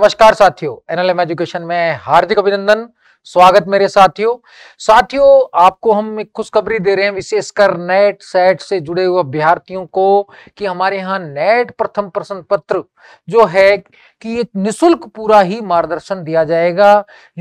नमस्कार साथियों NLM education में हार्दिक अभिनंदन स्वागत मेरे साथियों साथियों आपको हम एक खुशखबरी दे रहे हैं विशेषकर नेट सेट से जुड़े हुए अभ्यार्थियों को कि हमारे यहाँ नेट प्रथम प्रश्न पत्र जो है कि एक निशुल्क पूरा ही मार्गदर्शन दिया जाएगा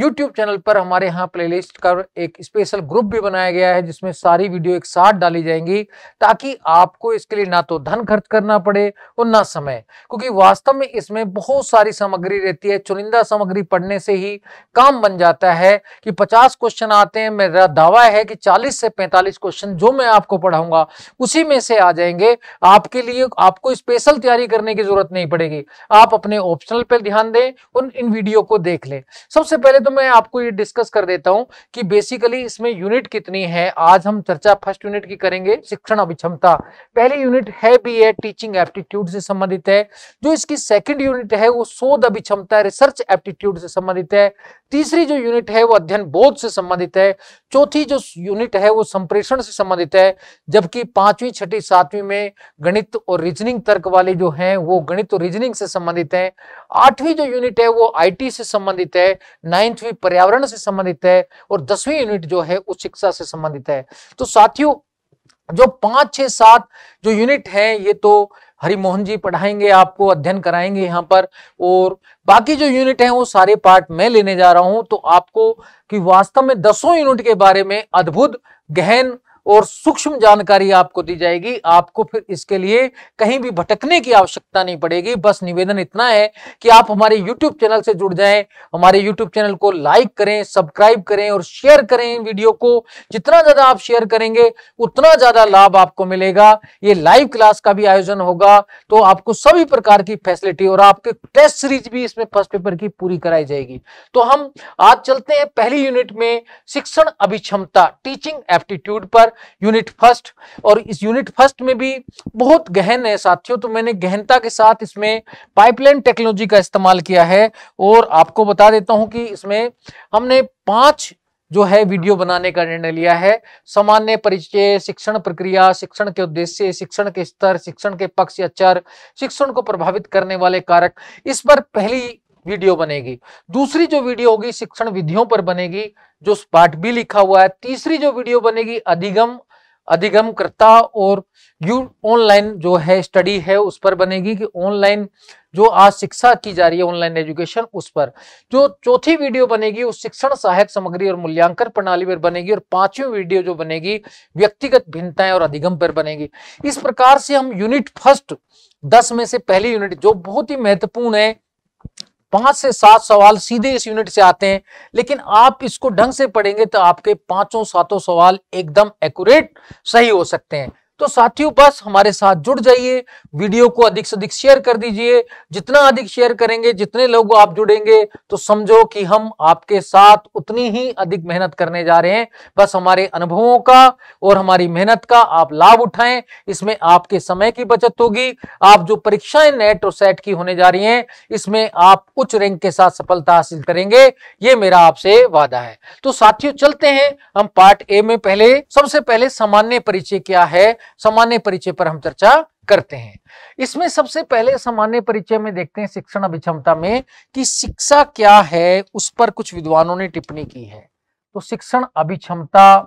YouTube चैनल पर हमारे यहाँ प्लेलिस्ट का एक स्पेशल ग्रुप भी बनाया गया है जिसमें सारी वीडियो एक साथ डाली जाएंगी ताकि आपको इसके लिए ना तो धन खर्च करना पड़े और ना समय क्योंकि वास्तव में इसमें बहुत सारी सामग्री रहती है चुनिंदा सामग्री पढ़ने से ही काम बन जाता है कि पचास क्वेश्चन आते हैं मेरा दावा है कि चालीस से पैंतालीस क्वेश्चन जो मैं आपको पढ़ाऊंगा उसी में से आ जाएंगे आपके लिए आपको स्पेशल तैयारी करने की जरूरत नहीं पड़ेगी आप अपने ऑप्शन एक्सटर्नल पर ध्यान दें उन इन वीडियो को देख लें सबसे पहले तो मैं आपको ये डिस्कस कर देता हूं कि बेसिकली इसमें यूनिट कितनी है आज हम चर्चा फर्स्ट यूनिट की करेंगे शिक्षण अभिक्षमता पहली यूनिट है भी है टीचिंग एप्टीट्यूड से संबंधित है जो इसकी सेकेंड यूनिट है वो शोध अभिक्षमता रिसर्च एप्टीट्यूड से संबंधित है तीसरी जो यूनिट है वो अध्ययन बोध से संबंधित है चौथी जो यूनिट है वो संप्रेषण से संबंधित है जबकि पांचवी छठी सातवीं में गणित और रीजनिंग तर्क वाले जो हैं वो गणित और रीजनिंग से संबंधित हैं आठवीं जो यूनिट है वो आईटी से संबंधित है नाइन्थवीं पर्यावरण से संबंधित है और दसवीं यूनिट जो है वो शिक्षा से संबंधित है तो साथियों जो पांच छह सात जो यूनिट है ये तो हरिमोहन जी पढ़ाएंगे आपको अध्ययन कराएंगे यहाँ पर और बाकी जो यूनिट है वो सारे पार्ट मैं लेने जा रहा हूं तो आपको कि वास्तव में दसों यूनिट के बारे में अद्भुत गहन और सूक्ष्म जानकारी आपको दी जाएगी आपको फिर इसके लिए कहीं भी भटकने की आवश्यकता नहीं पड़ेगी बस निवेदन इतना है कि आप हमारे यूट्यूब चैनल से जुड़ जाएं हमारे यूट्यूब चैनल को लाइक करें सब्सक्राइब करें और शेयर करें वीडियो को जितना ज्यादा आप शेयर करेंगे उतना ज्यादा लाभ आपको मिलेगा ये लाइव क्लास का भी आयोजन होगा तो आपको सभी प्रकार की फैसिलिटी और आपके टेस्ट सीरीज भी इसमें फर्स्ट पेपर की पूरी कराई जाएगी तो हम आज चलते हैं पहली यूनिट में शिक्षण अभिक्षमता टीचिंग एप्टीट्यूड पर बार यूनिट फर्स्ट और इस यूनिट फर्स्ट में भी बहुत गहन है साथियों तो मैंने गहनता के साथ इसमें पाइपलाइन टेक्नोलॉजी का इस्तेमाल किया है और आपको बता देता हूं कि इसमें हमने पांच जो है वीडियो बनाने का निर्णय लिया है सामान्य परिचय शिक्षण प्रक्रिया शिक्षण के उद्देश्य शिक्षण के स्तर शिक्षण के पक्ष या चर शिक्षण को प्रभावित करने वाले कारक इस पर पहली वीडियो बनेगी दूसरी जो वीडियो होगी शिक्षण विधियों पर बनेगी जो पाठ भी लिखा हुआ है तीसरी जो वीडियो बनेगी अधिगम अधिगमकर्ता और यू ऑनलाइन जो है स्टडी है उस पर बनेगी कि ऑनलाइन जो आज शिक्षा की जा रही है ऑनलाइन एजुकेशन उस पर जो चौथी वीडियो बनेगी उस शिक्षण सहायक सामग्री और मूल्यांकन प्रणाली पर बनेगी और पांचवी वीडियो जो बनेगी व्यक्तिगत भिन्नताएं और अधिगम पर बनेगी इस प्रकार से हम यूनिट फर्स्ट दस में से पहली यूनिट जो बहुत ही महत्वपूर्ण है पांच से सात सवाल सीधे इस यूनिट से आते हैं लेकिन आप इसको ढंग से पढ़ेंगे तो आपके पांचों सातों सवाल एकदम एक्यूरेट सही हो सकते हैं तो साथियों बस हमारे साथ जुड़ जाइए वीडियो को अधिक से अधिक शेयर कर दीजिए जितना अधिक शेयर करेंगे जितने लोग आप जुड़ेंगे तो समझो कि हम आपके साथ उतनी ही अधिक मेहनत करने जा रहे हैं बस हमारे अनुभवों का और हमारी मेहनत का आप लाभ उठाएं इसमें आपके समय की बचत होगी आप जो परीक्षाएं नेट और सेट की होने जा रही है इसमें आप उच्च रैंक के साथ सफलता हासिल करेंगे ये मेरा आपसे वादा है तो साथियों चलते हैं हम पार्ट ए में पहले सबसे पहले सामान्य परिचय क्या है सामान्य परिचय पर हम चर्चा करते हैं इसमें सबसे पहले सामान्य परिचय में देखते हैं शिक्षण अभिक्षमता में कि शिक्षा क्या है उस पर कुछ विद्वानों ने टिप्पणी की है तो शिक्षण अभिक्षमता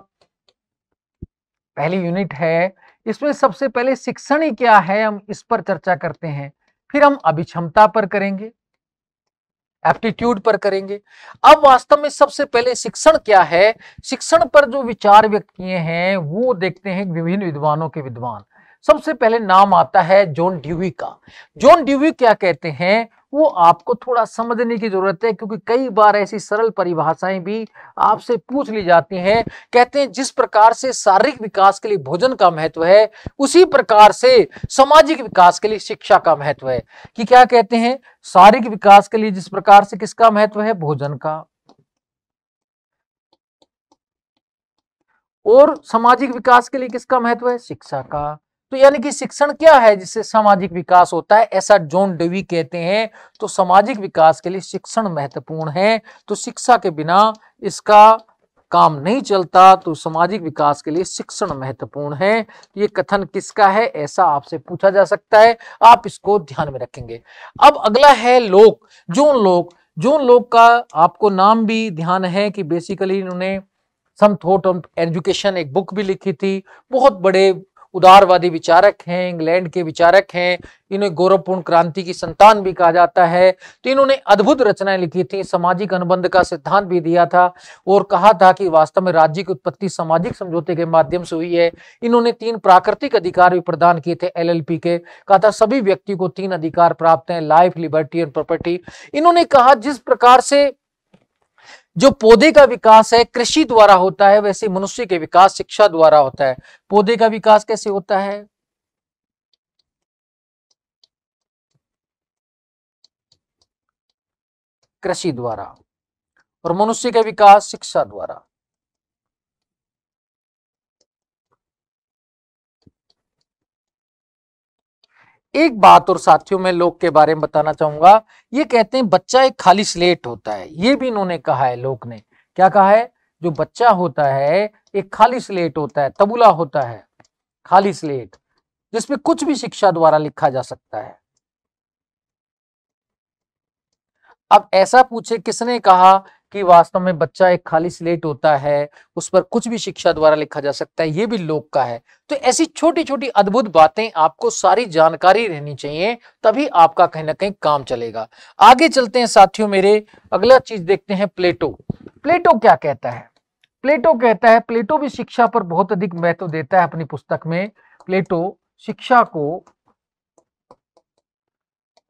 पहली यूनिट है इसमें सबसे पहले शिक्षण ही क्या है हम इस पर चर्चा करते हैं फिर हम अभिक्षमता पर करेंगे एप्टीट्यूड पर करेंगे अब वास्तव में सबसे पहले शिक्षण क्या है शिक्षण पर जो विचार व्यक्त किए हैं वो देखते हैं विभिन्न विद्वानों के विद्वान सबसे पहले नाम आता है जॉन ड्यूवी का जॉन ड्यूवी क्या कहते हैं वो आपको थोड़ा समझने की जरूरत है क्योंकि कई बार ऐसी सरल परिभाषाएं भी आपसे पूछ ली जाती हैं कहते हैं जिस प्रकार से शारीरिक विकास के लिए भोजन का महत्व है उसी प्रकार से सामाजिक विकास के लिए शिक्षा का महत्व है कि क्या कहते हैं शारीरिक विकास के लिए जिस प्रकार से किसका महत्व है भोजन का और सामाजिक विकास के लिए किसका महत्व है शिक्षा का तो यानी कि शिक्षण क्या है जिससे सामाजिक विकास होता है ऐसा जॉन डेवी कहते हैं तो सामाजिक विकास के लिए शिक्षण महत्वपूर्ण है तो शिक्षा के बिना इसका काम नहीं चलता तो सामाजिक विकास के लिए शिक्षण महत्वपूर्ण है तो ये कथन किसका है ऐसा आपसे पूछा जा सकता है आप इसको ध्यान में रखेंगे अब अगला है लोक जोन लोक जोन लोक का आपको नाम भी ध्यान है कि बेसिकली इन्होंने सम थॉट ऑन एजुकेशन एक बुक भी लिखी थी बहुत बड़े उदारवादी विचारक हैं इंग्लैंड के विचारक हैं इन्हें गौरवपूर्ण क्रांति की संतान भी कहा जाता है तो इन्होंने अद्भुत रचनाएं लिखी थी सामाजिक अनुबंध का सिद्धांत भी दिया था और कहा था कि वास्तव में राज्य की उत्पत्ति सामाजिक समझौते के माध्यम से हुई है इन्होंने तीन प्राकृतिक अधिकार भी प्रदान किए थे एल के कहा था सभी व्यक्ति को तीन अधिकार प्राप्त हैं लाइफ लिबर्टी एंड प्रॉपर्टी इन्होंने कहा जिस प्रकार से जो पौधे का विकास है कृषि द्वारा होता है वैसे मनुष्य के विकास शिक्षा द्वारा होता है पौधे का विकास कैसे होता है कृषि द्वारा और मनुष्य का विकास शिक्षा द्वारा एक बात और साथियों में लोग के बारे में बताना चाहूंगा ये कहते हैं बच्चा एक खाली स्लेट होता है ये भी इन्होंने कहा है लोग ने क्या कहा है जो बच्चा होता है एक खाली स्लेट होता है तबुला होता है खाली स्लेट जिसमें कुछ भी शिक्षा द्वारा लिखा जा सकता है अब ऐसा पूछे किसने कहा कि वास्तव में बच्चा एक खाली स्लेट होता है उस पर कुछ भी शिक्षा द्वारा लिखा जा सकता है ये भी लोक का है तो ऐसी छोटी छोटी अद्भुत बातें आपको सारी जानकारी रहनी चाहिए तभी आपका कहीं ना कहीं काम चलेगा आगे चलते हैं साथियों मेरे अगला चीज देखते हैं प्लेटो प्लेटो क्या कहता है प्लेटो कहता है प्लेटो भी शिक्षा पर बहुत अधिक महत्व देता है अपनी पुस्तक में प्लेटो शिक्षा को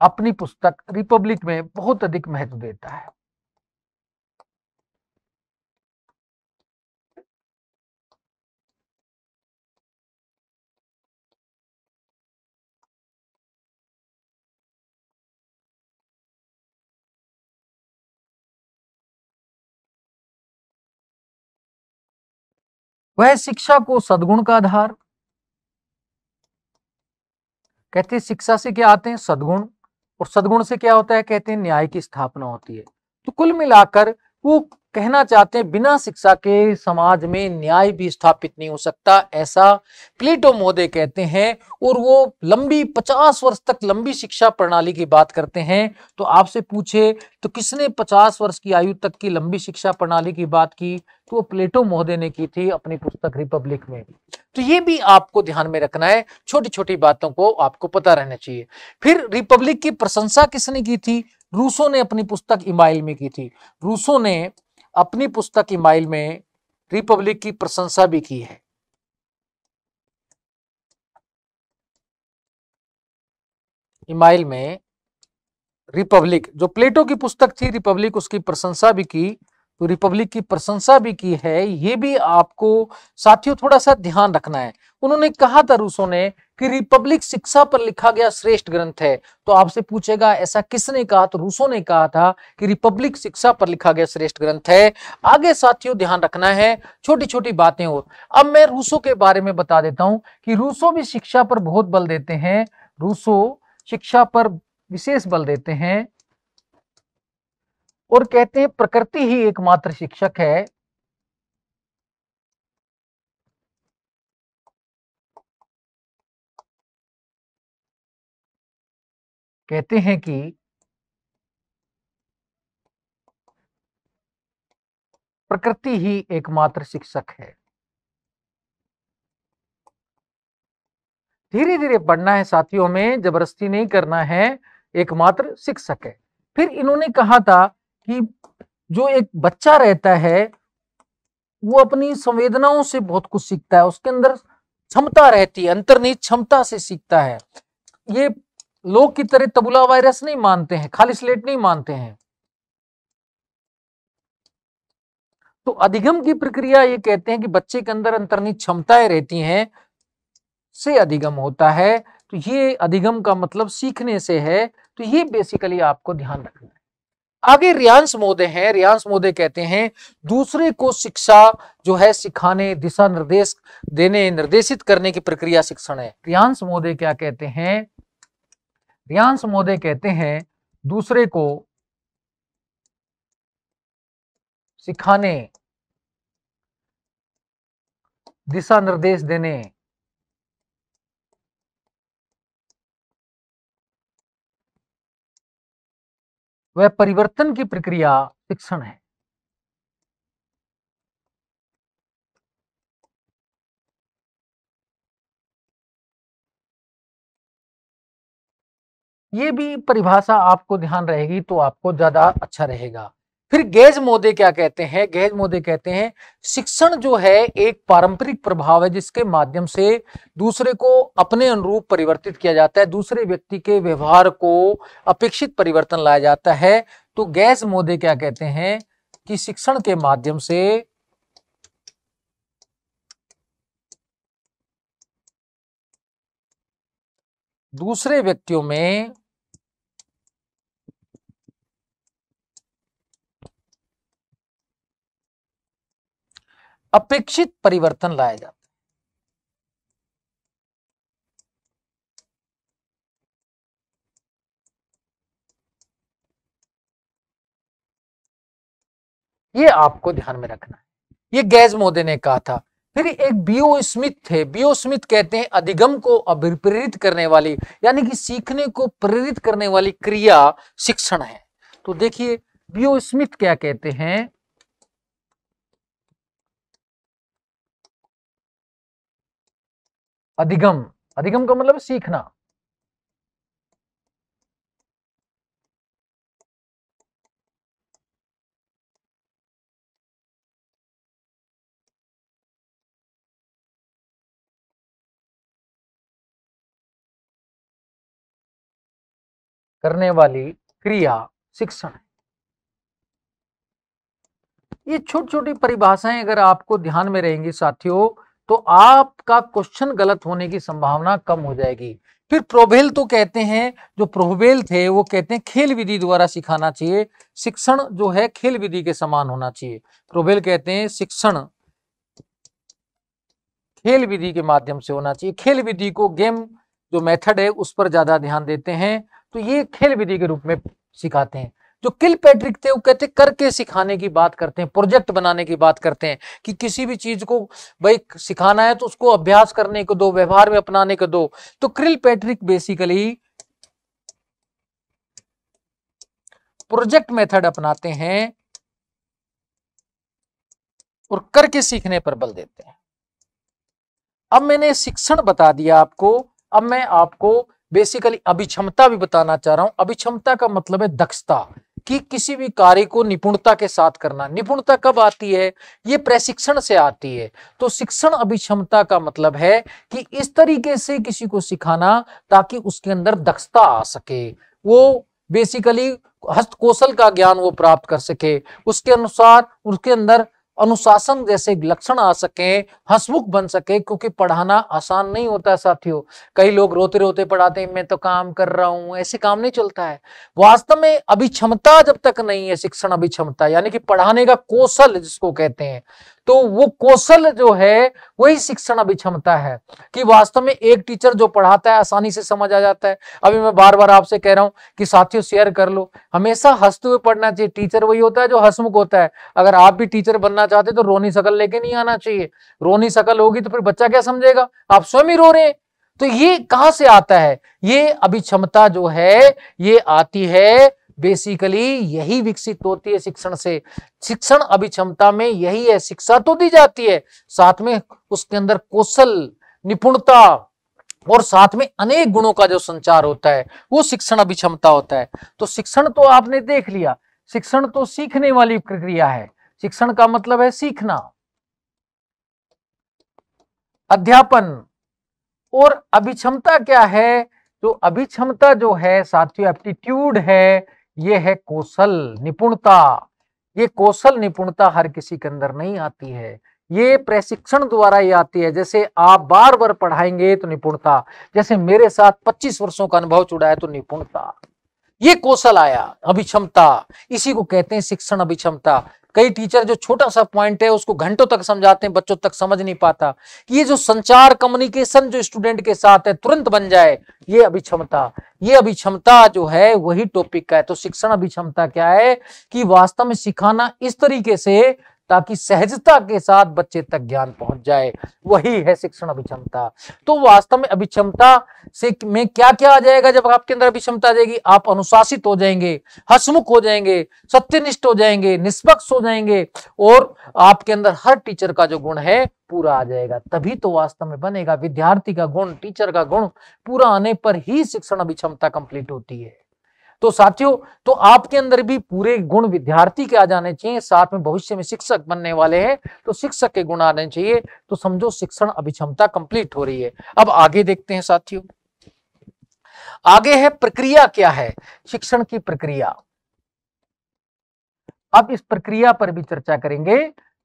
अपनी पुस्तक रिपब्लिक में बहुत अधिक महत्व देता है वह शिक्षा को सदगुण का आधार कहते हैं शिक्षा से क्या आते हैं सदगुण और सदगुण से क्या होता है कहते हैं न्याय की स्थापना होती है तो कुल मिलाकर वो कहना चाहते हैं बिना शिक्षा के समाज में न्याय भी स्थापित नहीं हो सकता ऐसा प्लेटो मोदे कहते हैं और वो लंबी पचास वर्ष तक लंबी शिक्षा प्रणाली की बात करते हैं तो आपसे पूछे तो किसने पचास वर्ष की आयु तक की लंबी शिक्षा प्रणाली की बात की तो वो प्लेटो मोहदे ने की थी अपनी पुस्तक रिपब्लिक में तो ये भी आपको ध्यान में रखना है छोटी छोटी बातों को आपको पता रहना चाहिए फिर रिपब्लिक की प्रशंसा किसने की थी रूसो ने अपनी पुस्तक इमाइल में की थी रूसो ने अपनी पुस्तक इमाइल में रिपब्लिक की प्रशंसा भी की है इमाइल में रिपब्लिक जो प्लेटो की पुस्तक थी रिपब्लिक उसकी प्रशंसा भी की तो रिपब्लिक की प्रशंसा भी की है ये भी आपको साथियों थोड़ा सा ध्यान रखना है उन्होंने कहा था रूसों ने कि रिपब्लिक शिक्षा पर लिखा गया श्रेष्ठ ग्रंथ है तो आपसे पूछेगा ऐसा किसने कहा तो रूसो ने कहा था कि रिपब्लिक शिक्षा पर लिखा गया श्रेष्ठ ग्रंथ है आगे साथियों ध्यान रखना है छोटी छोटी बातें और अब मैं रूसो के बारे में बता देता हूं कि रूसो भी शिक्षा पर बहुत बल देते हैं रूसो शिक्षा पर विशेष बल देते हैं और कहते हैं प्रकृति ही एकमात्र शिक्षक है कहते हैं कि प्रकृति ही एकमात्र शिक्षक है धीरे धीरे पढ़ना है साथियों में जबरदस्ती नहीं करना है एकमात्र शिक्षक है फिर इन्होंने कहा था कि जो एक बच्चा रहता है वो अपनी संवेदनाओं से बहुत कुछ सीखता है उसके अंदर क्षमता रहती है अंतर्निहित क्षमता से सीखता है ये लोग की तरह तबुला वायरस नहीं मानते हैं खाली स्लेट नहीं मानते हैं तो अधिगम की प्रक्रिया ये कहते हैं कि बच्चे के अंदर अंतर्निहित क्षमताएं रहती हैं से अधिगम होता है तो ये अधिगम का मतलब सीखने से है तो ये बेसिकली आपको ध्यान रखना है आगे रियांश मोदे हैं रियांश मोदे कहते हैं दूसरे को शिक्षा जो है सिखाने दिशा निर्देश देने निर्देशित करने की प्रक्रिया शिक्षण है रियांश मोदे क्या कहते हैं रियांश मोदे कहते हैं दूसरे को सिखाने दिशा निर्देश देने वह परिवर्तन की प्रक्रिया शिक्षण है ये भी परिभाषा आपको ध्यान रहेगी तो आपको ज्यादा अच्छा रहेगा फिर गैज मोदे क्या कहते हैं गैज मोदे कहते हैं शिक्षण जो है एक पारंपरिक प्रभाव है जिसके माध्यम से दूसरे को अपने अनुरूप परिवर्तित किया जाता है दूसरे व्यक्ति के व्यवहार को अपेक्षित परिवर्तन लाया जाता है तो गैज मोदे क्या कहते हैं कि शिक्षण के माध्यम से दूसरे व्यक्तियों में अपेक्षित परिवर्तन लाया जाता है ये आपको ध्यान में रखना है ये गैज मोदे ने कहा था फिर एक बीओ स्मिथ थे बीओ स्मिथ कहते हैं अधिगम को अभिप्रेरित करने वाली यानी कि सीखने को प्रेरित करने वाली क्रिया शिक्षण है तो देखिए बीओ स्मिथ क्या कहते हैं अधिगम अधिगम का मतलब सीखना करने वाली क्रिया शिक्षण ये छोटी छोटी परिभाषाएं अगर आपको ध्यान में रहेंगी साथियों तो आपका क्वेश्चन गलत होने की संभावना कम हो जाएगी फिर प्रोबेल तो कहते हैं जो प्रोबेल थे वो कहते हैं खेल विधि द्वारा सिखाना चाहिए शिक्षण जो है खेल विधि के समान होना चाहिए प्रोबेल कहते हैं शिक्षण खेल विधि के माध्यम से होना चाहिए खेल विधि को गेम जो मेथड है उस पर ज्यादा ध्यान देते हैं तो ये खेल विधि के रूप में सिखाते हैं जो किल पैट्रिक थे वो कहते करके सिखाने की बात करते हैं प्रोजेक्ट बनाने की बात करते हैं कि किसी भी चीज को भाई सिखाना है तो उसको अभ्यास करने को दो व्यवहार में अपनाने को दो तो Kilpatrick basically project method अपनाते हैं और करके सीखने पर बल देते हैं अब मैंने शिक्षण बता दिया आपको अब मैं आपको बेसिकली अभिक्षमता भी बताना चाह रहा हूं अभिक्षमता का मतलब है दक्षता कि किसी भी कार्य को निपुणता के साथ करना निपुणता कब आती है ये प्रशिक्षण से आती है तो शिक्षण अभिक्षमता का मतलब है कि इस तरीके से किसी को सिखाना ताकि उसके अंदर दक्षता आ सके वो बेसिकली कौशल का ज्ञान वो प्राप्त कर सके उसके अनुसार उसके अंदर अनुशासन जैसे लक्षण आ सके हसमुख बन सके क्योंकि पढ़ाना आसान नहीं होता साथियों कई लोग रोते रोते पढ़ाते हैं मैं तो काम कर रहा हूं ऐसे काम नहीं चलता है वास्तव में अभी क्षमता जब तक नहीं है शिक्षण अभी क्षमता यानी कि पढ़ाने का कौशल जिसको कहते हैं तो वो कौशल जो है वही शिक्षण अभिक्षमता है कि वास्तव में एक टीचर जो पढ़ाता है आसानी से समझ आ जाता है अभी मैं बार बार आपसे कह रहा हूं कि साथियों शेयर कर लो हमेशा हंसते हुए पढ़ना चाहिए टीचर वही होता है जो हसमुख होता है अगर आप भी टीचर बनना चाहते तो रोनी शकल लेके नहीं आना चाहिए रोनी शकल होगी तो फिर बच्चा क्या समझेगा आप स्वयं ही रो रहे हैं तो ये कहां से आता है ये अभिक्षमता जो है ये आती है बेसिकली यही विकसित होती है शिक्षण से शिक्षण अभिक्षमता में यही है शिक्षा तो दी जाती है साथ में उसके अंदर कौशल निपुणता और साथ में अनेक गुणों का जो संचार होता है वो शिक्षण अभिक्षमता होता है तो शिक्षण तो आपने देख लिया शिक्षण तो सीखने वाली प्रक्रिया है शिक्षण का मतलब है सीखना अध्यापन और अभिक्षमता क्या है तो अभिक्षमता जो है साथियों एप्टीट्यूड है ये है कौशल निपुणता ये कौशल निपुणता हर किसी के अंदर नहीं आती है ये प्रशिक्षण द्वारा ही आती है जैसे आप बार बार पढ़ाएंगे तो निपुणता जैसे मेरे साथ 25 वर्षों का अनुभव चुड़ा है तो निपुणता ये कौशल आया अभिक्षमता इसी को कहते हैं शिक्षण अभिक्षमता कई टीचर जो छोटा सा पॉइंट है उसको घंटों तक समझाते हैं बच्चों तक समझ नहीं पाता ये जो संचार कम्युनिकेशन जो स्टूडेंट के साथ है तुरंत बन जाए ये अभिक्षमता ये अभिक्षमता जो है वही टॉपिक का है तो शिक्षण अभिक्षमता क्या है कि वास्तव में सिखाना इस तरीके से ताकि सहजता के साथ बच्चे तक ज्ञान पहुंच जाए वही है शिक्षण अभिक्षमता तो वास्तव में अभिक्षमता से में क्या क्या आ जाएगा जब आपके अंदर अभिक्षमता आ जाएगी आप अनुशासित हो जाएंगे हसमुख हो जाएंगे सत्यनिष्ठ हो जाएंगे निष्पक्ष हो जाएंगे और आपके अंदर हर टीचर का जो गुण है पूरा आ जाएगा तभी तो वास्तव में बनेगा विद्यार्थी का गुण टीचर का गुण पूरा आने पर ही शिक्षण अभिक्षमता कंप्लीट होती है तो साथियों तो आपके अंदर भी पूरे गुण विद्यार्थी के आ जाने चाहिए साथ में भविष्य में शिक्षक बनने वाले हैं तो शिक्षक के गुण आने चाहिए तो समझो शिक्षण अभिक्षमता कंप्लीट हो रही है अब आगे देखते हैं साथियों आगे है प्रक्रिया क्या है शिक्षण की प्रक्रिया अब इस प्रक्रिया पर भी चर्चा करेंगे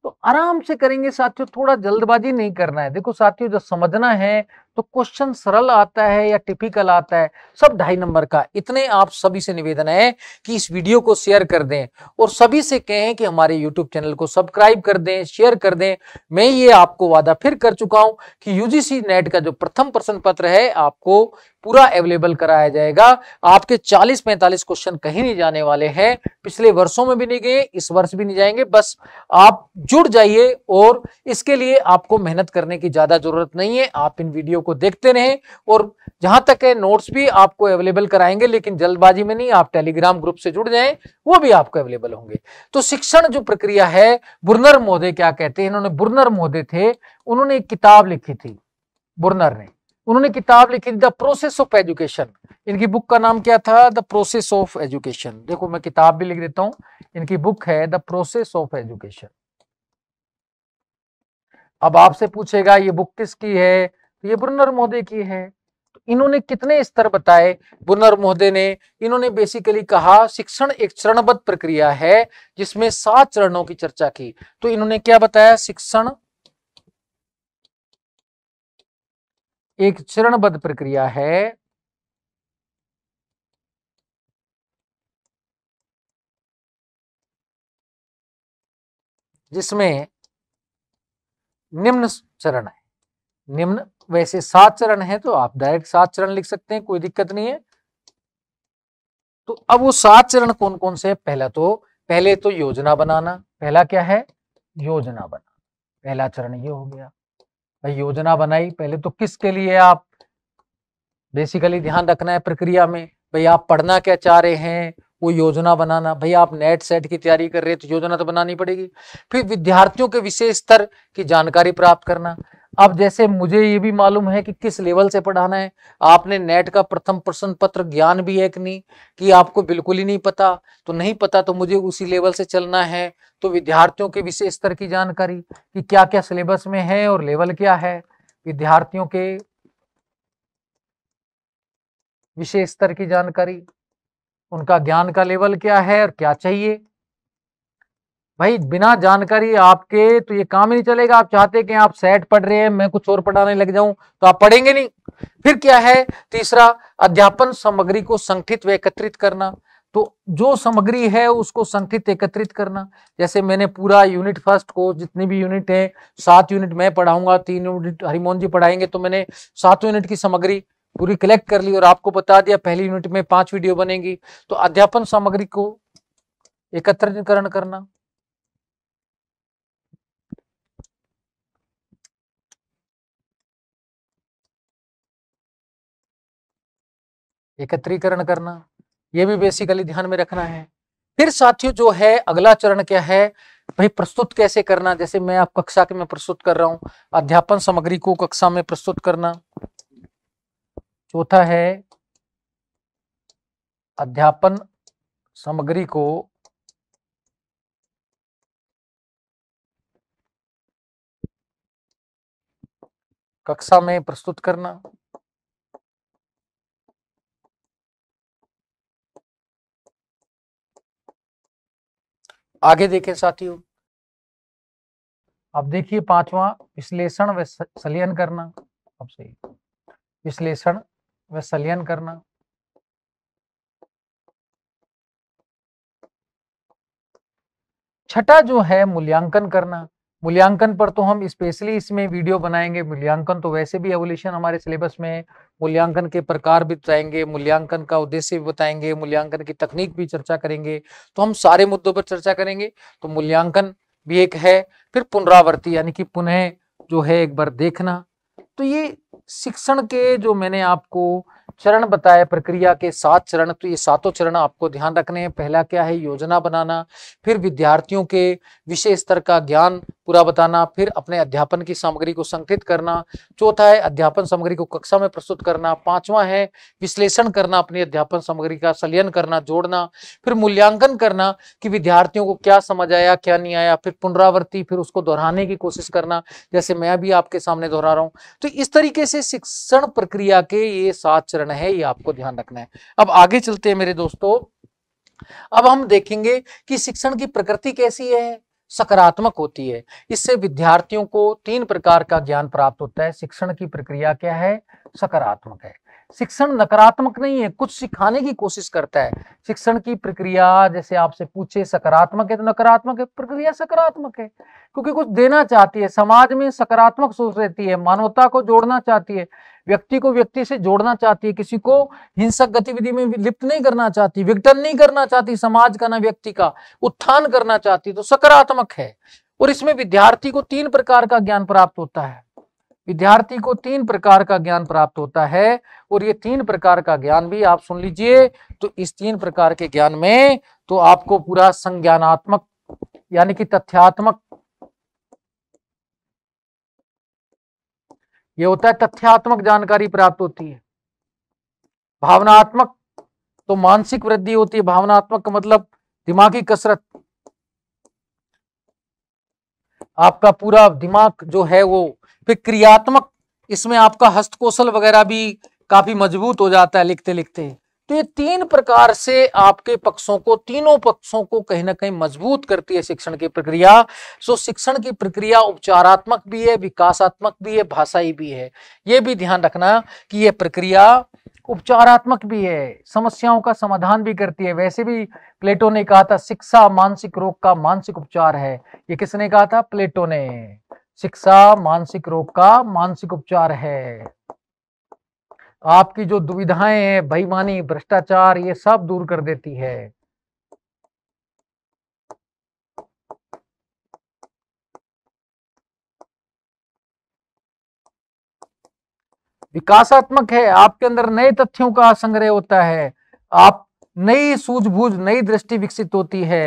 तो आराम से करेंगे साथियों थोड़ा जल्दबाजी नहीं करना है देखो साथियों जो समझना है तो क्वेश्चन सरल आता है या टिपिकल आता है सब ढाई नंबर का इतने आप सभी से निवेदन है कि इस वीडियो को शेयर कर दें और सभी से कहें कि हमारे यूट्यूब चैनल को सब्सक्राइब कर दें शेयर कर दें मैं ये आपको वादा फिर कर चुका हूं कि यूजीसी नेट का जो प्रथम प्रश्न पत्र है आपको पूरा अवेलेबल कराया जाएगा आपके 40-45 क्वेश्चन कहीं नहीं जाने वाले हैं पिछले वर्षों में भी नहीं गए इस वर्ष भी नहीं जाएंगे बस आप जुड़ जाइए और इसके लिए आपको मेहनत करने की ज्यादा जरूरत नहीं है आप इन वीडियो को देखते रहें और जहां तक है नोट्स भी आपको अवेलेबल कराएंगे लेकिन जल्दबाजी में नहीं आप टेलीग्राम ग्रुप से जुड़ जाएं वो भी आपको अवेलेबल होंगे तो शिक्षण जो प्रक्रिया है बुर्नर महोदय क्या कहते हैं इन्होंने बुर्नर महोदय थे उन्होंने एक किताब लिखी थी बुर्नर ने उन्होंने किताब लिखी थी द प्रोसेस ऑफ एजुकेशन इनकी बुक का नाम क्या था द प्रोसेस ऑफ एजुकेशन देखो मैं किताब भी लिख देता हूं इनकी बुक है द प्रोसेस ऑफ एजुकेशन अब आपसे पूछेगा ये बुक किसकी है तो ये ब्रुनर महोदय की है तो इन्होंने कितने स्तर बताए ब्रुनर महोदय ने इन्होंने बेसिकली कहा शिक्षण एक चरणबद्ध प्रक्रिया है जिसमें सात चरणों की चर्चा की तो इन्होंने क्या बताया शिक्षण एक चरणबद्ध प्रक्रिया है जिसमें निम्न चरण है निम्न वैसे सात चरण है तो आप डायरेक्ट सात चरण लिख सकते हैं कोई दिक्कत नहीं है तो अब वो सात चरण कौन कौन से है पहला तो पहले तो योजना बनाना पहला क्या है योजना बनाना पहला चरण ये हो गया भाई योजना बनाई पहले तो किसके लिए आप बेसिकली ध्यान रखना है प्रक्रिया में भाई आप पढ़ना क्या चाह रहे हैं वो योजना बनाना भाई आप नेट सेट की तैयारी कर रहे हैं तो योजना तो बनानी पड़ेगी फिर विद्यार्थियों के विशेष स्तर की जानकारी प्राप्त करना अब जैसे मुझे ये भी मालूम है कि किस लेवल से पढ़ाना है आपने नेट का प्रथम प्रश्न पत्र ज्ञान भी है कि नहीं कि आपको बिल्कुल ही नहीं पता तो नहीं पता तो मुझे उसी लेवल से चलना है तो विद्यार्थियों के विषय स्तर की जानकारी कि क्या क्या सिलेबस में है और लेवल क्या है विद्यार्थियों के विषय स्तर की जानकारी उनका ज्ञान का लेवल क्या है और क्या चाहिए भाई बिना जानकारी आपके तो ये काम ही नहीं चलेगा आप चाहते कि आप सेट पढ़ रहे हैं मैं कुछ और पढ़ाने लग जाऊं तो आप पढ़ेंगे नहीं फिर क्या है तीसरा अध्यापन सामग्री को संगठित व एकत्रित करना तो जो सामग्री है उसको संगठित एकत्रित करना जैसे मैंने पूरा यूनिट फर्स्ट को जितनी भी यूनिट है सात यूनिट मैं पढ़ाऊंगा तीन यूनिट हरिमोहन जी पढ़ाएंगे तो मैंने सात यूनिट की सामग्री पूरी कलेक्ट कर ली और आपको बता दिया पहली यूनिट में पांच वीडियो बनेगी तो अध्यापन सामग्री को एकत्रीकरण करना एकत्रीकरण करना ये भी बेसिकली ध्यान में रखना है फिर साथियों जो है अगला चरण क्या है भाई प्रस्तुत कैसे करना जैसे मैं आप कक्षा के में प्रस्तुत कर रहा हूं अध्यापन सामग्री को कक्षा में प्रस्तुत करना चौथा है अध्यापन सामग्री को कक्षा में प्रस्तुत करना आगे देखें साथियों अब देखिए पांचवा विश्लेषण व सलियन करना अब सही विश्लेषण व सलियन करना छठा जो है मूल्यांकन करना मूल्यांकन पर तो हम स्पेशली इसमें वीडियो बनाएंगे मूल्यांकन तो वैसे भी एवोल्यूशन हमारे सिलेबस में है मूल्यांकन के प्रकार भी बताएंगे मूल्यांकन का उद्देश्य भी बताएंगे मूल्यांकन की तकनीक भी चर्चा करेंगे तो हम सारे मुद्दों पर चर्चा करेंगे तो मूल्यांकन भी एक है फिर पुनरावर्ती यानी कि पुनः जो है एक बार देखना तो ये शिक्षण के जो मैंने आपको चरण बताए प्रक्रिया के सात चरण तो ये सातों चरण आपको ध्यान रखने हैं पहला क्या है योजना बनाना फिर विद्यार्थियों के विषय स्तर का ज्ञान पूरा बताना फिर अपने अध्यापन की सामग्री को संकेत करना चौथा है अध्यापन सामग्री को कक्षा में प्रस्तुत करना पांचवा है विश्लेषण करना अपनी अध्यापन सामग्री का संलयन करना जोड़ना फिर मूल्यांकन करना कि विद्यार्थियों को क्या समझ आया क्या नहीं आया फिर पुनरावृत्ति फिर उसको दोहराने की कोशिश करना जैसे मैं भी आपके सामने दोहरा रहा हूँ तो इस तरीके से शिक्षण प्रक्रिया के ये सात चरण है ये आपको ध्यान रखना है अब आगे चलते हैं मेरे दोस्तों अब हम देखेंगे कि शिक्षण की प्रकृति कैसी है सकारात्मक होती है इससे विद्यार्थियों को तीन प्रकार का ज्ञान प्राप्त होता है शिक्षण की प्रक्रिया क्या है सकारात्मक है शिक्षण नकारात्मक नहीं है कुछ सिखाने की कोशिश करता है शिक्षण की प्रक्रिया जैसे आपसे पूछे सकारात्मक है तो नकारात्मक है प्रक्रिया सकारात्मक है क्योंकि कुछ देना चाहती है समाज में सकारात्मक सोच रहती है मानवता को जोड़ना चाहती है व्यक्ति को व्यक्ति से जोड़ना चाहती है किसी को हिंसक गतिविधि में लिप्त नहीं करना चाहती विघटन नहीं करना चाहती समाज का ना व्यक्ति का उत्थान करना चाहती तो सकारात्मक है और इसमें विद्यार्थी को तीन प्रकार का ज्ञान प्राप्त होता है विद्यार्थी को तीन प्रकार का ज्ञान प्राप्त होता है और ये तीन प्रकार का ज्ञान भी आप सुन लीजिए तो इस तीन प्रकार के ज्ञान में तो आपको पूरा संज्ञानात्मक यानी कि तथ्यात्मक ये होता है तथ्यात्मक जानकारी प्राप्त होती है भावनात्मक तो मानसिक वृद्धि होती है भावनात्मक का मतलब दिमागी कसरत आपका पूरा दिमाग जो है वो फिर क्रियात्मक इसमें आपका हस्तकौशल वगैरह भी काफी मजबूत हो जाता है लिखते लिखते तो ये तीन प्रकार से आपके पक्षों को तीनों पक्षों को कहीं ना कहीं मजबूत करती है शिक्षण की प्रक्रिया सो शिक्षण की प्रक्रिया उपचारात्मक भी है विकासात्मक भी है भाषाई भी है ये भी ध्यान रखना कि ये प्रक्रिया उपचारात्मक भी है समस्याओं का समाधान भी करती है वैसे भी प्लेटो ने कहा था शिक्षा मानसिक रोग का मानसिक उपचार है ये किसने कहा था प्लेटो ने शिक्षा मानसिक रोग का मानसिक उपचार है आपकी जो दुविधाएं हैं बेईमानी भ्रष्टाचार ये सब दूर कर देती है विकासात्मक है आपके अंदर नए तथ्यों का संग्रह होता है आप नई सूझबूझ नई दृष्टि विकसित होती है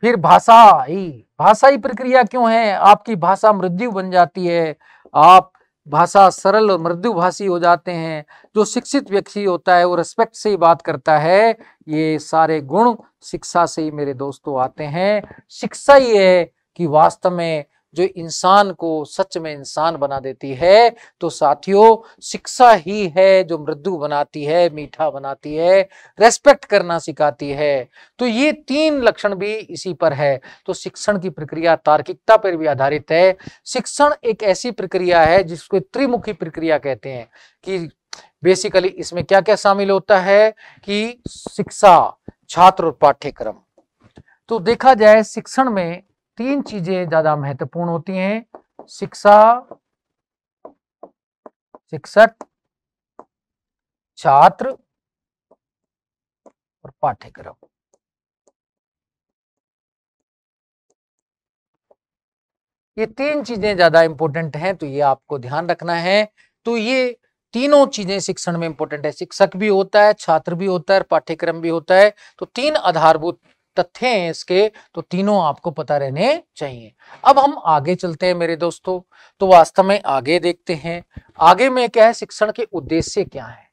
फिर भाषा ही भाषाई प्रक्रिया क्यों है आपकी भाषा मृद्यु बन जाती है आप भाषा सरल और भाषी हो जाते हैं जो शिक्षित व्यक्ति होता है वो रिस्पेक्ट से ही बात करता है ये सारे गुण शिक्षा से ही मेरे दोस्तों आते हैं शिक्षा ही है कि वास्तव में जो इंसान को सच में इंसान बना देती है तो साथियों शिक्षा ही है जो मृदु बनाती है मीठा बनाती है रेस्पेक्ट करना सिखाती है तो ये तीन लक्षण भी इसी पर है तो शिक्षण की प्रक्रिया तार्किकता पर भी आधारित है शिक्षण एक ऐसी प्रक्रिया है जिसको त्रिमुखी प्रक्रिया कहते हैं कि बेसिकली इसमें क्या क्या शामिल होता है कि शिक्षा छात्र और पाठ्यक्रम तो देखा जाए शिक्षण में तीन चीजें ज्यादा महत्वपूर्ण होती हैं शिक्षा शिक्षक छात्र और पाठ्यक्रम ये तीन चीजें ज्यादा इंपॉर्टेंट हैं तो ये आपको ध्यान रखना है तो ये तीनों चीजें शिक्षण में इंपॉर्टेंट है शिक्षक भी होता है छात्र भी होता है पाठ्यक्रम भी होता है तो तीन आधारभूत तथ्य हैं इसके तो तीनों आपको पता रहने चाहिए अब हम आगे चलते हैं मेरे दोस्तों तो वास्तव में आगे देखते हैं आगे में क्या है शिक्षण के उद्देश्य क्या है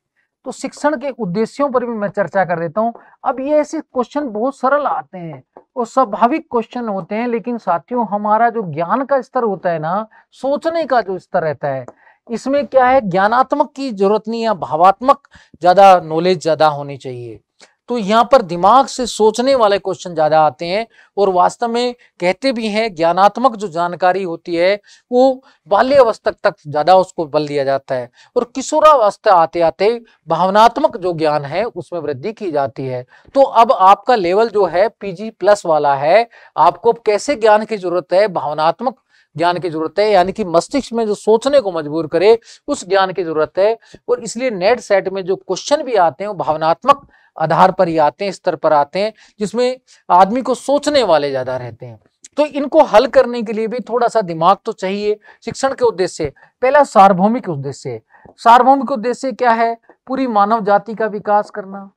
तो शिक्षण के उद्देश्यों पर भी मैं चर्चा कर देता हूं अब ये ऐसे क्वेश्चन बहुत सरल आते हैं और स्वाभाविक क्वेश्चन होते हैं लेकिन साथियों हमारा जो ज्ञान का स्तर होता है ना सोचने का जो स्तर रहता है इसमें क्या है ज्ञानात्मक की जरूरत नहीं है भावात्मक ज्यादा नॉलेज ज्यादा होनी चाहिए तो यहाँ पर दिमाग से सोचने वाले क्वेश्चन ज़्यादा आते हैं और वास्तव में कहते भी हैं ज्ञानात्मक जो जानकारी होती है वो बाल्यावस्था तक ज़्यादा उसको बल दिया जाता है और किशोरावस्था आते आते भावनात्मक जो ज्ञान है उसमें वृद्धि की जाती है तो अब आपका लेवल जो है पीजी प्लस वाला है आपको कैसे ज्ञान की जरूरत है भावनात्मक ज्ञान की जरूरत है यानी कि मस्तिष्क में जो सोचने को मजबूर करे उस ज्ञान की जरूरत है और इसलिए नेट सेट में जो क्वेश्चन भी आते हैं वो भावनात्मक आधार पर ही आते हैं स्तर पर आते हैं जिसमें आदमी को सोचने वाले ज्यादा रहते हैं तो इनको हल करने के लिए भी थोड़ा सा दिमाग तो चाहिए शिक्षण के उद्देश्य पहला सार्वभौमिक उद्देश्य सार्वभौमिक उद्देश्य क्या है पूरी मानव जाति का विकास करना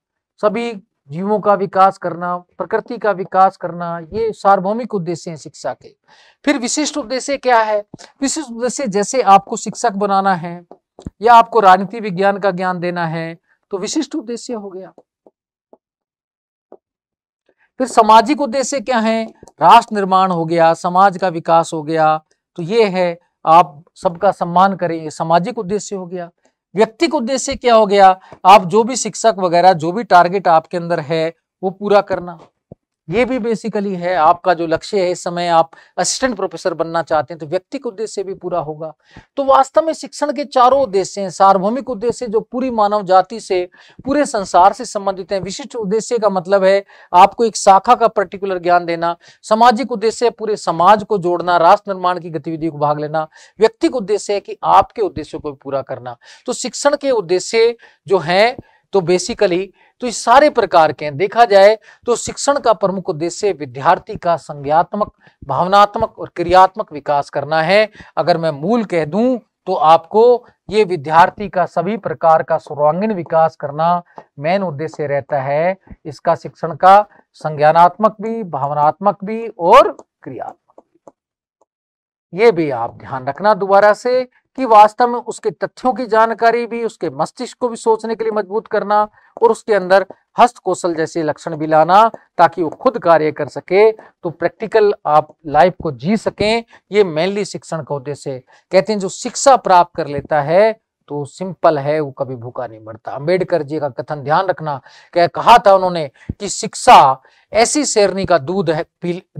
सभी जीवों का विकास करना प्रकृति का विकास करना ये सार्वभौमिक उद्देश्य है शिक्षा के फिर विशिष्ट उद्देश्य क्या है विशिष्ट उद्देश्य जैसे आपको शिक्षक बनाना है या आपको राजनीति विज्ञान का ज्ञान देना है तो विशिष्ट उद्देश्य हो गया फिर सामाजिक उद्देश्य क्या है राष्ट्र निर्माण हो गया समाज का विकास हो गया तो ये है आप सबका सम्मान करें ये सामाजिक उद्देश्य हो गया व्यक्तिक उद्देश्य क्या हो गया आप जो भी शिक्षक वगैरह जो भी टारगेट आपके अंदर है वो पूरा करना ये भी बेसिकली है आपका जो लक्ष्य है इस समय आप असिस्टेंट प्रोफेसर बनना चाहते हैं तो व्यक्तिक उद्देश्य भी पूरा होगा तो वास्तव में शिक्षण के चारों उद्देश्य हैं सार्वभौमिक उद्देश्य जो पूरी मानव जाति से पूरे संसार से संबंधित है विशिष्ट उद्देश्य का मतलब है आपको एक शाखा का पर्टिकुलर ज्ञान देना सामाजिक उद्देश्य पूरे समाज को जोड़ना राष्ट्र निर्माण की गतिविधियों को भाग लेना व्यक्तिक उद्देश्य है कि आपके उद्देश्यों को पूरा करना तो शिक्षण के उद्देश्य जो है तो बेसिकली तो इस सारे प्रकार के हैं देखा जाए तो शिक्षण का प्रमुख उद्देश्य विद्यार्थी का संज्ञात्मक भावनात्मक और क्रियात्मक विकास करना है अगर मैं मूल कह दूं तो आपको ये विद्यार्थी का सभी प्रकार का सर्वांगीण विकास करना मेन उद्देश्य रहता है इसका शिक्षण का संज्ञानात्मक भी भावनात्मक भी और क्रियात्मक ये भी आप ध्यान रखना दोबारा से कि वास्तव में उसके तथ्यों की जानकारी भी उसके मस्तिष्क को भी सोचने के लिए मजबूत करना और उसके अंदर हस्त कौशल जैसे लक्षण भी लाना ताकि वो खुद कार्य कर सके तो प्रैक्टिकल आप लाइफ को जी सकें ये मेनली शिक्षण का उद्देश्य कहते हैं जो शिक्षा प्राप्त कर लेता है तो सिंपल है वो कभी भूखा नहीं मरता अंबेडकर जी का कथन ध्यान रखना क्या कहा था उन्होंने कि शिक्षा ऐसी शेरनी का दूध है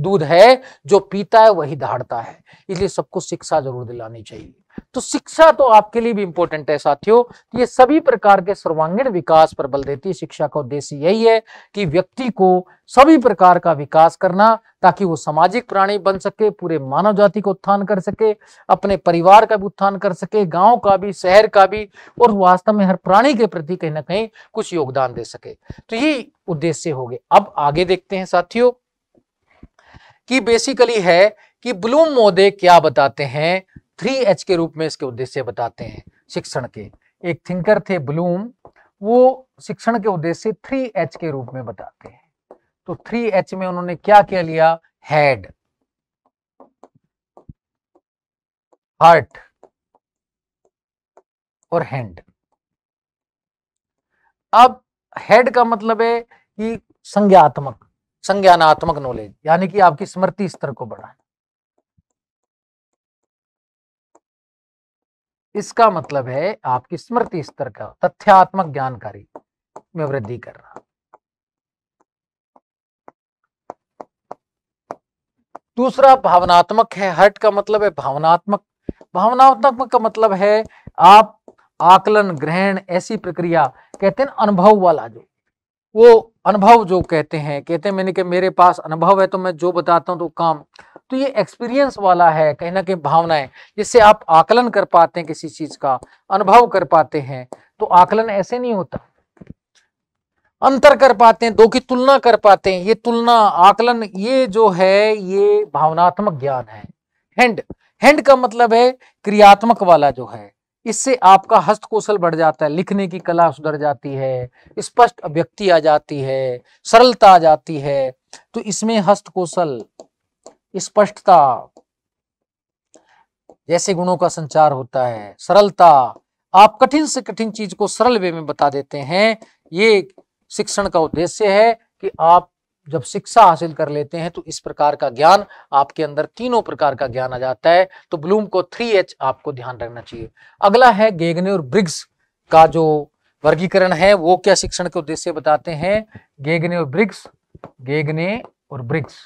दूध है जो पीता है वही दहाड़ता है इसलिए सबको शिक्षा जरूर दिलानी चाहिए तो शिक्षा तो आपके लिए भी इंपॉर्टेंट है साथियों तो ये सभी प्रकार के सर्वांगीण विकास पर बल देती है शिक्षा का उद्देश्य यही है कि व्यक्ति को सभी प्रकार का विकास करना ताकि वो सामाजिक प्राणी बन सके पूरे मानव जाति को उत्थान कर सके अपने परिवार का भी उत्थान कर सके गांव का भी शहर का भी और वास्तव में हर प्राणी के प्रति कहीं ना कहीं कुछ योगदान दे सके तो ये उद्देश्य हो गए अब आगे देखते हैं साथियों कि बेसिकली है कि ब्लूम मोदे क्या बताते हैं थ्री एच के रूप में इसके उद्देश्य बताते हैं शिक्षण के एक थिंकर थे ब्लूम वो शिक्षण के उद्देश्य थ्री एच के रूप में बताते हैं तो थ्री एच में उन्होंने क्या क्या लिया हेड हार्ट और हैंड अब हेड का मतलब है कि संज्ञात्मक संज्ञानात्मक नॉलेज यानी कि आपकी स्मृति स्तर को बढ़ाना इसका मतलब है आपकी स्मृति स्तर का तथ्यात्मक ज्ञानकारी में वृद्धि कर रहा दूसरा भावनात्मक है हर्ट का मतलब है भावनात्मक भावनात्मक का मतलब है आप आकलन ग्रहण ऐसी प्रक्रिया कहते हैं अनुभव वाला जो वो अनुभव जो कहते हैं कहते हैं मैंने कि मेरे पास अनुभव है तो मैं जो बताता हूं तो काम तो ये एक्सपीरियंस वाला है कहीं ना कहीं भावनाएं जिससे आप आकलन कर पाते हैं किसी चीज का अनुभव कर पाते हैं तो आकलन ऐसे नहीं होता अंतर कर पाते हैं दो की तुलना कर पाते हैं ये तुलना आकलन ये जो है ये भावनात्मक ज्ञान है हैंड हैंड का मतलब है क्रियात्मक वाला जो है इससे आपका हस्त कौशल बढ़ जाता है लिखने की कला सुधर जाती है स्पष्ट अभ्यक्ति आ जाती है सरलता आ जाती है तो इसमें हस्त कौशल स्पष्टता जैसे गुणों का संचार होता है सरलता आप कठिन से कठिन चीज को सरल वे में बता देते हैं ये शिक्षण का उद्देश्य है कि आप जब शिक्षा हासिल कर लेते हैं तो इस प्रकार का ज्ञान आपके अंदर तीनों प्रकार का ज्ञान आ जाता है तो ब्लूम को थ्री एच आपको ध्यान रखना चाहिए अगला है गेगने और ब्रिग्स का जो वर्गीकरण है वो क्या शिक्षण के उद्देश्य बताते हैं गेगने और ब्रिग्स गेगने और ब्रिग्स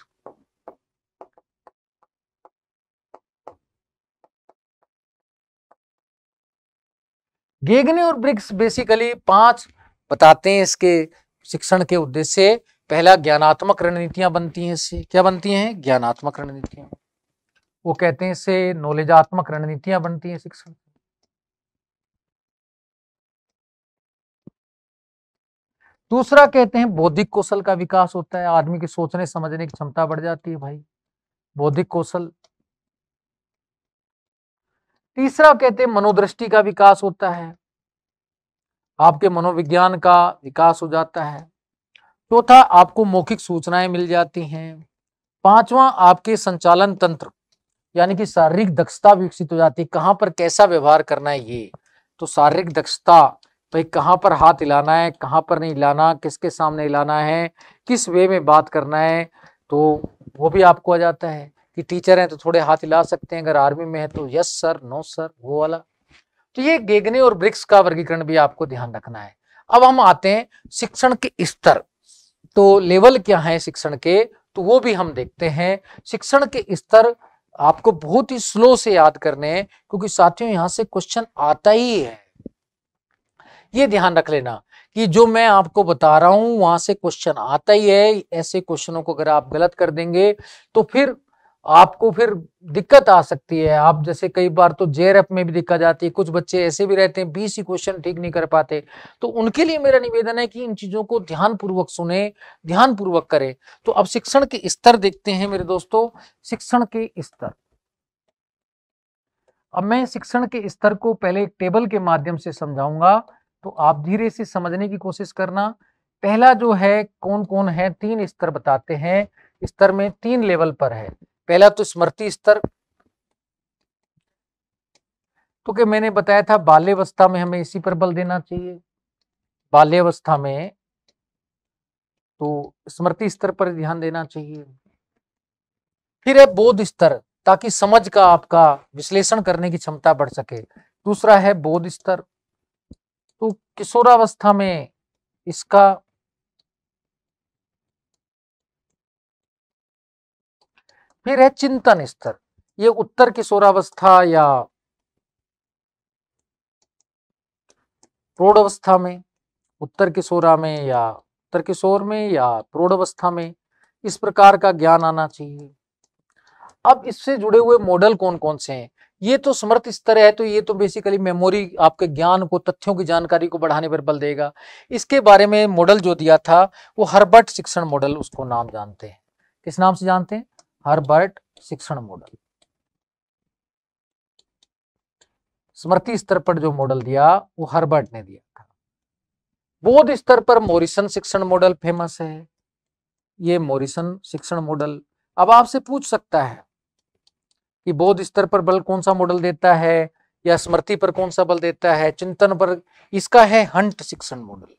गेगनी और ब्रिक्स बेसिकली पांच बताते हैं इसके शिक्षण के उद्देश्य पहला ज्ञानात्मक रणनीतियां बनती हैं इससे क्या बनती हैं ज्ञानात्मक रणनीतियां वो कहते हैं इससे नॉलेजात्मक रणनीतियां बनती हैं शिक्षण दूसरा कहते हैं बौद्धिक कौशल का विकास होता है आदमी के सोचने समझने की क्षमता बढ़ जाती है भाई बौद्धिक कौशल तीसरा कहते हैं मनोदृष्टि का विकास होता है आपके मनोविज्ञान का विकास हो जाता है चौथा आपको मौखिक सूचनाएं मिल जाती हैं पांचवा आपके संचालन तंत्र यानी कि शारीरिक दक्षता विकसित हो जाती है कहाँ पर कैसा व्यवहार करना है ये तो शारीरिक दक्षता भाई कहाँ पर हाथ हिलाना है कहाँ पर नहीं हिलाना किसके सामने हिलाना है किस वे में बात करना है तो वो भी आपको आ जाता है कि टीचर हैं तो थोड़े हाथ हिला सकते हैं अगर आर्मी में है तो यस सर नो सर वो वाला तो ये गेगने और ब्रिक्स का वर्गीकरण भी आपको ध्यान रखना है अब हम आते हैं शिक्षण के स्तर तो लेवल क्या है शिक्षण के तो वो भी हम देखते हैं शिक्षण के स्तर आपको बहुत ही स्लो से याद करने हैं क्योंकि साथियों यहाँ से क्वेश्चन आता ही है ये ध्यान रख लेना कि जो मैं आपको बता रहा हूं वहां से क्वेश्चन आता ही है ऐसे क्वेश्चनों को अगर आप गलत कर देंगे तो फिर आपको फिर दिक्कत आ सकती है आप जैसे कई बार तो जेर में भी दिक्कत आती है कुछ बच्चे ऐसे भी रहते हैं बीस ही क्वेश्चन ठीक नहीं कर पाते तो उनके लिए मेरा निवेदन है कि इन चीजों को ध्यानपूर्वक सुने ध्यानपूर्वक करें तो अब शिक्षण के स्तर देखते हैं मेरे दोस्तों शिक्षण के स्तर अब मैं शिक्षण के स्तर को पहले एक टेबल के माध्यम से समझाऊंगा तो आप धीरे से समझने की कोशिश करना पहला जो है कौन कौन है तीन स्तर बताते हैं स्तर में तीन लेवल पर है पहला तो स्मृति स्तर तो मैंने बताया था बाल्यवस्था में हमें इसी पर बल देना चाहिए बाल्यवस्था में तो स्मृति स्तर पर ध्यान देना चाहिए फिर है बोध स्तर ताकि समझ का आपका विश्लेषण करने की क्षमता बढ़ सके दूसरा है बोध स्तर तो किशोरावस्था में इसका फिर है चिंतन स्तर ये उत्तर किशोरावस्था या प्रौढ़वस्था में उत्तर किशोरा में या उत्तर किशोर में या प्रौढ़वस्था में इस प्रकार का ज्ञान आना चाहिए अब इससे जुड़े हुए मॉडल कौन कौन से हैं ये तो समर्थ स्तर है तो ये तो बेसिकली मेमोरी आपके ज्ञान को तथ्यों की जानकारी को बढ़ाने पर बल देगा इसके बारे में मॉडल जो दिया था वो हर्बर्ट शिक्षण मॉडल उसको नाम जानते हैं किस नाम से जानते हैं हर्बर्ट शिक्षण मॉडल स्मृति स्तर पर जो मॉडल दिया वो हर्बर्ट ने दिया था बोध स्तर पर मोरिसन शिक्षण मॉडल फेमस है ये मोरिसन शिक्षण मॉडल अब आपसे पूछ सकता है कि बोध स्तर पर बल कौन सा मॉडल देता है या स्मृति पर कौन सा बल देता है चिंतन पर इसका है हंट शिक्षण मॉडल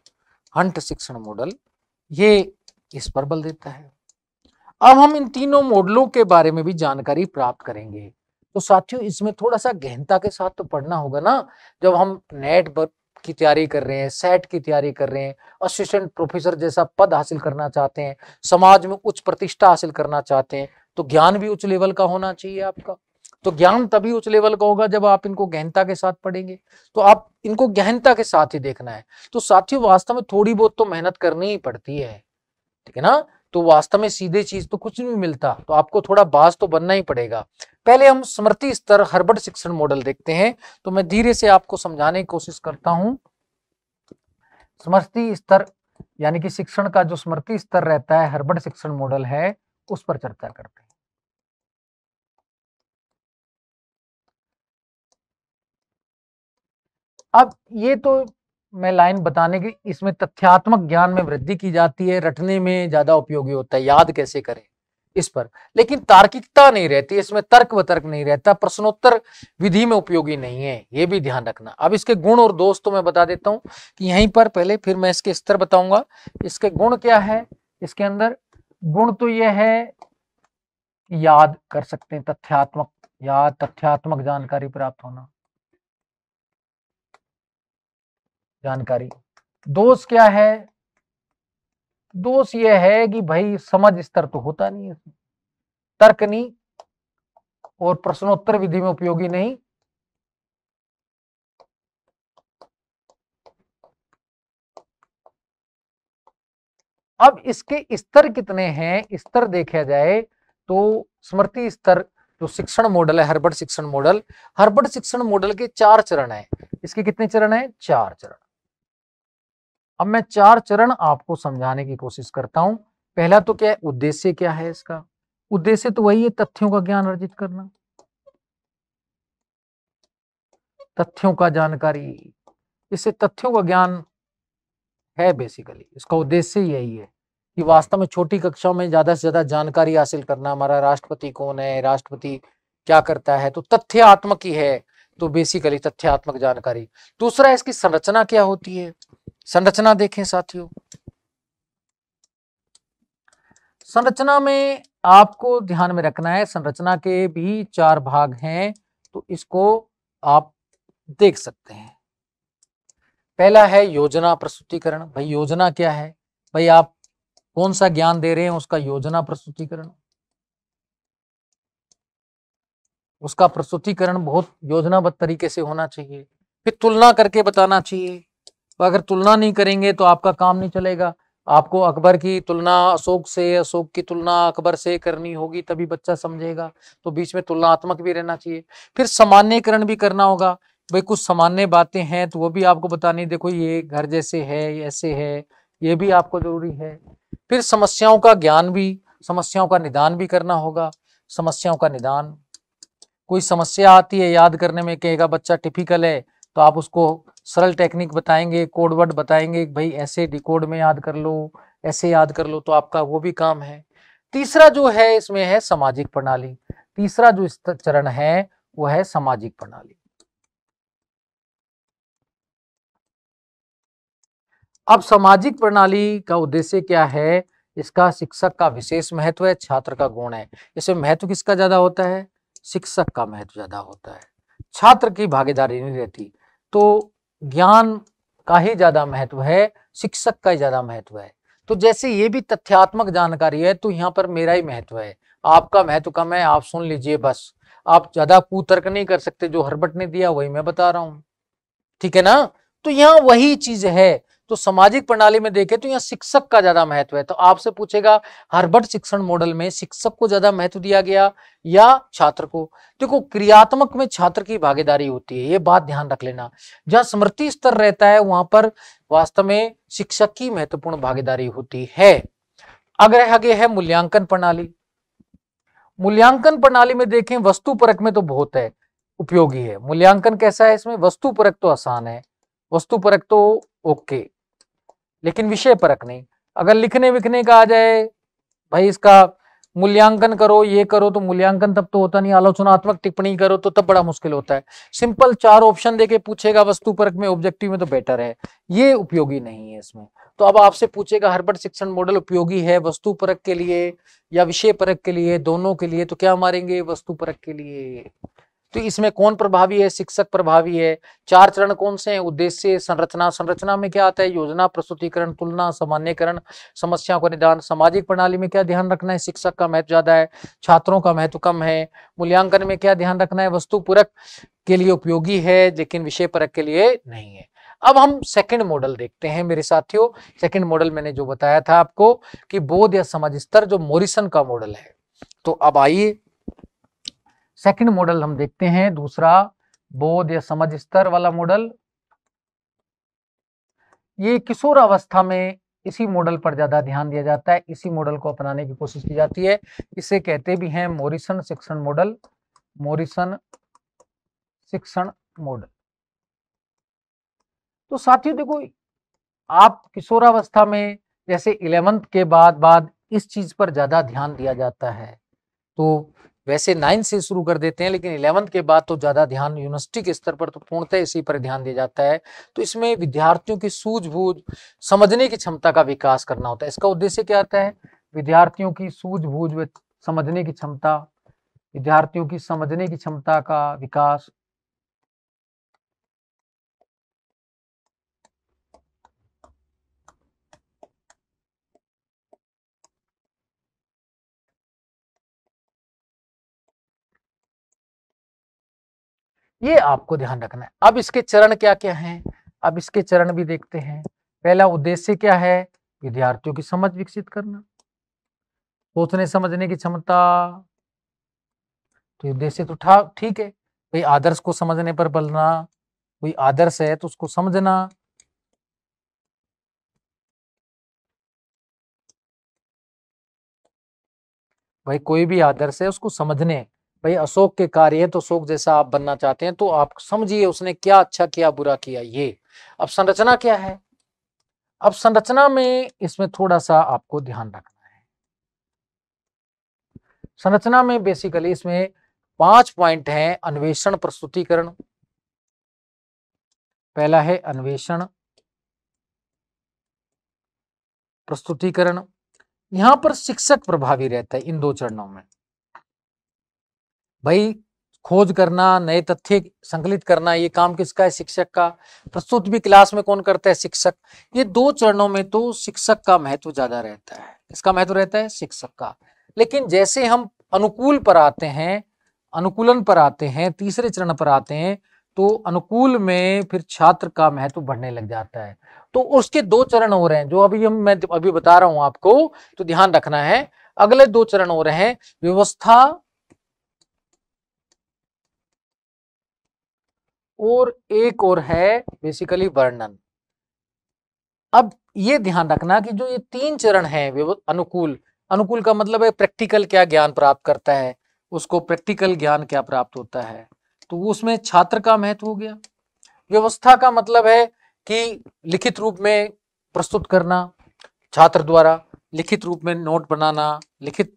हंट शिक्षण मॉडल ये इस पर बल देता है अब हम इन तीनों मॉडलों के बारे में भी जानकारी प्राप्त करेंगे तो साथियों इसमें थोड़ा सा गहनता के साथ तो पढ़ना होगा ना जब हम नेट की तैयारी कर रहे हैं सेट की तैयारी कर रहे हैं असिस्टेंट प्रोफेसर जैसा पद हासिल करना चाहते हैं समाज में उच्च प्रतिष्ठा हासिल करना चाहते हैं तो ज्ञान भी उच्च लेवल का होना चाहिए आपका तो ज्ञान तभी उच्च लेवल का होगा जब आप इनको गहनता के साथ पढ़ेंगे तो आप इनको गहनता के साथ ही देखना है तो साथियों वास्तव में थोड़ी बहुत तो मेहनत करनी ही पड़ती है ठीक है ना तो वास्तव में सीधे चीज तो कुछ नहीं मिलता तो आपको थोड़ा बास तो बनना ही पड़ेगा पहले हम स्मृति स्तर हर्बर्ट शिक्षण मॉडल देखते हैं तो मैं धीरे से आपको समझाने की कोशिश करता हूं स्मृति स्तर यानी कि शिक्षण का जो स्मृति स्तर रहता है हर्बर्ट शिक्षण मॉडल है उस पर चर्चा करते हैं अब ये तो में लाइन बताने की इसमें तथ्यात्मक ज्ञान में वृद्धि की जाती है रटने में ज्यादा उपयोगी होता है याद कैसे करें इस पर लेकिन तार्किकता नहीं रहती इसमें तर्क वतर्क नहीं रहता प्रश्नोत्तर विधि में उपयोगी नहीं है ये भी ध्यान रखना अब इसके गुण और दोष तो मैं बता देता हूं कि यहीं पर पहले फिर मैं इसके स्तर बताऊंगा इसके गुण क्या है इसके अंदर गुण तो यह है याद कर सकते हैं तथ्यात्मक याद तथ्यात्मक जानकारी प्राप्त होना जानकारी दोष क्या है दोष यह है कि भाई समझ स्तर तो होता नहीं है तर्क नहीं और प्रश्नोत्तर विधि में उपयोगी नहीं अब इसके स्तर कितने हैं स्तर देखा जाए तो स्मृति स्तर जो शिक्षण मॉडल है हर्बर्ट शिक्षण मॉडल हर्बर्ट शिक्षण मॉडल के चार चरण है इसके कितने चरण है चार चरण अब मैं चार चरण आपको समझाने की कोशिश करता हूं पहला तो क्या है उद्देश्य क्या है इसका उद्देश्य तो वही है तथ्यों का ज्ञान अर्जित करना तथ्यों का जानकारी इससे तथ्यों का ज्ञान है बेसिकली इसका उद्देश्य यही है कि वास्तव में छोटी कक्षाओं में ज्यादा से ज्यादा जानकारी हासिल करना हमारा राष्ट्रपति कौन है राष्ट्रपति क्या करता है तो तथ्यात्मक ही है तो बेसिकली तथ्यात्मक जानकारी दूसरा इसकी संरचना क्या होती है संरचना देखें साथियों संरचना में आपको ध्यान में रखना है संरचना के भी चार भाग हैं तो इसको आप देख सकते हैं पहला है योजना प्रस्तुतिकरण भाई योजना क्या है भाई आप कौन सा ज्ञान दे रहे हैं उसका योजना प्रस्तुतिकरण उसका प्रस्तुतिकरण बहुत योजनाबद्ध तरीके से होना चाहिए फिर तुलना करके बताना चाहिए तो अगर तुलना नहीं करेंगे तो आपका काम नहीं चलेगा आपको अकबर की तुलना अशोक से अशोक की तुलना अकबर से करनी होगी तभी बच्चा समझेगा तो बीच में तुलनात्मक भी रहना चाहिए फिर सामान्यकरण भी करना होगा भाई कुछ सामान्य बातें हैं तो वो भी आपको बतानी देखो ये घर जैसे है ये ऐसे है ये भी आपको जरूरी है फिर समस्याओं का ज्ञान भी समस्याओं का निदान भी करना होगा समस्याओं का निदान कोई समस्या आती है याद करने में कहेगा बच्चा टिपिकल है तो आप उसको सरल टेक्निक बताएंगे कोड वर्ड बताएंगे भाई ऐसे डिकोड में याद कर लो ऐसे याद कर लो तो आपका वो भी काम है तीसरा जो है इसमें है सामाजिक प्रणाली तीसरा जो चरण है वो है सामाजिक प्रणाली अब सामाजिक प्रणाली का उद्देश्य क्या है इसका शिक्षक का विशेष महत्व है छात्र का गुण है इसमें महत्व किसका ज्यादा होता है शिक्षक का महत्व ज़्यादा होता है छात्र की भागीदारी नहीं रहती तो ज्ञान का ही ज़्यादा महत्व है शिक्षक का ही ज़्यादा महत्व है तो जैसे ये भी तथ्यात्मक जानकारी है तो यहाँ पर मेरा ही महत्व है आपका महत्व कम है आप सुन लीजिए बस आप ज़्यादा कुतर्क नहीं कर सकते जो हरबट ने दिया वही मैं बता रहा हूं ठीक है ना तो यहाँ वही चीज़ है तो सामाजिक प्रणाली में देखें तो यहाँ शिक्षक का ज्यादा महत्व है तो आपसे पूछेगा हर्बर्ट शिक्षण मॉडल में शिक्षक को ज्यादा महत्व दिया गया या छात्र को देखो क्रियात्मक में छात्र की भागीदारी होती है ये बात ध्यान रख लेना जहाँ स्मृति स्तर रहता है वहां पर वास्तव में शिक्षक की महत्वपूर्ण भागीदारी होती है अगर आगे है मूल्यांकन प्रणाली मूल्यांकन प्रणाली में देखें वस्तु परक में तो बहुत है उपयोगी है मूल्यांकन कैसा है इसमें वस्तु परक तो आसान है वस्तु परक तो ओके लेकिन विषय परक नहीं अगर लिखने विखने का आ जाए भाई इसका मूल्यांकन करो ये करो तो मूल्यांकन तब तो होता नहीं आलोचनात्मक टिप्पणी करो तो तब बड़ा मुश्किल होता है सिंपल चार ऑप्शन देके पूछेगा वस्तु परक में ऑब्जेक्टिव में तो बेटर है ये उपयोगी नहीं है इसमें तो अब आपसे पूछेगा हर्बर्ट शिक्षण मॉडल उपयोगी है वस्तु परक के लिए या विषय परक के लिए दोनों के लिए तो क्या मारेंगे वस्तु परक के लिए तो इसमें कौन प्रभावी है शिक्षक प्रभावी है चार चरण कौन से हैं उद्देश्य संरचना संरचना में क्या आता है योजना प्रस्तुतिकरण तुलना सामान्यकरण समस्याओं का निदान सामाजिक प्रणाली में क्या ध्यान रखना है शिक्षक का महत्व ज्यादा है छात्रों का महत्व कम है मूल्यांकन में क्या ध्यान रखना है वस्तु पूरक के लिए उपयोगी है लेकिन विषय परक के लिए नहीं है अब हम सेकंड मॉडल देखते हैं मेरे साथियों सेकंड मॉडल मैंने जो बताया था आपको कि बोध या समाज स्तर जो मोरिसन का मॉडल है तो अब आइए सेकंड मॉडल हम देखते हैं दूसरा बोध या समझ स्तर वाला मॉडल ये किशोर अवस्था में इसी मॉडल पर ज्यादा ध्यान दिया जाता है इसी मॉडल को अपनाने की कोशिश की जाती है इसे कहते भी हैं मोरिसन शिक्षण मॉडल मोरिसन शिक्षण मॉडल तो साथियों देखो आप किशोरावस्था में जैसे इलेवंथ के बाद बाद इस चीज पर ज्यादा ध्यान दिया जाता है तो वैसे नाइन्थ से शुरू कर देते हैं लेकिन इलेवंथ के बाद तो ज़्यादा ध्यान यूनिवर्सिटी के स्तर पर तो पूर्णतः इसी पर ध्यान दिया जाता है तो इसमें विद्यार्थियों की सूझबूझ समझने की क्षमता का विकास करना होता है इसका उद्देश्य क्या आता है विद्यार्थियों की सूझबूझ समझने की क्षमता विद्यार्थियों की समझने की क्षमता का विकास ये आपको ध्यान रखना है अब इसके चरण क्या क्या हैं अब इसके चरण भी देखते हैं पहला उद्देश्य क्या है विद्यार्थियों की समझ विकसित करना सोचने समझने की क्षमता तो उद्देश्य तो ठीक है कोई आदर्श को समझने पर बलना कोई आदर्श है तो उसको समझना भाई कोई भी आदर्श है उसको समझने भाई अशोक के कार्य तो अशोक जैसा आप बनना चाहते हैं तो आप समझिए उसने क्या अच्छा किया बुरा किया ये अब संरचना क्या है अब संरचना में इसमें थोड़ा सा आपको ध्यान रखना है संरचना में बेसिकली इसमें पांच पॉइंट हैं अन्वेषण प्रस्तुतिकरण पहला है अन्वेषण प्रस्तुतिकरण यहां पर शिक्षक प्रभावी रहता है इन दो चरणों में भाई खोज करना नए तथ्य संकलित करना ये काम किसका है शिक्षक का प्रस्तुत भी क्लास में कौन करता है शिक्षक ये दो चरणों में तो शिक्षक का महत्व ज्यादा रहता है इसका महत्व रहता है शिक्षक का लेकिन जैसे हम अनुकूल पर आते हैं अनुकूलन पर आते हैं तीसरे चरण पर आते हैं तो अनुकूल में फिर छात्र का महत्व बढ़ने लग जाता है तो उसके दो चरण हो रहे हैं जो अभी हम मैं अभी बता रहा हूं आपको तो ध्यान रखना है अगले दो चरण हो रहे हैं व्यवस्था और एक और है बेसिकली वर्णन अब ये ध्यान रखना कि जो ये तीन चरण है अनुकूल अनुकूल का मतलब है प्रैक्टिकल क्या ज्ञान प्राप्त करता है उसको प्रैक्टिकल ज्ञान क्या प्राप्त होता है तो उसमें छात्र का महत्व हो गया व्यवस्था का मतलब है कि लिखित रूप में प्रस्तुत करना छात्र द्वारा लिखित रूप में नोट बनाना लिखित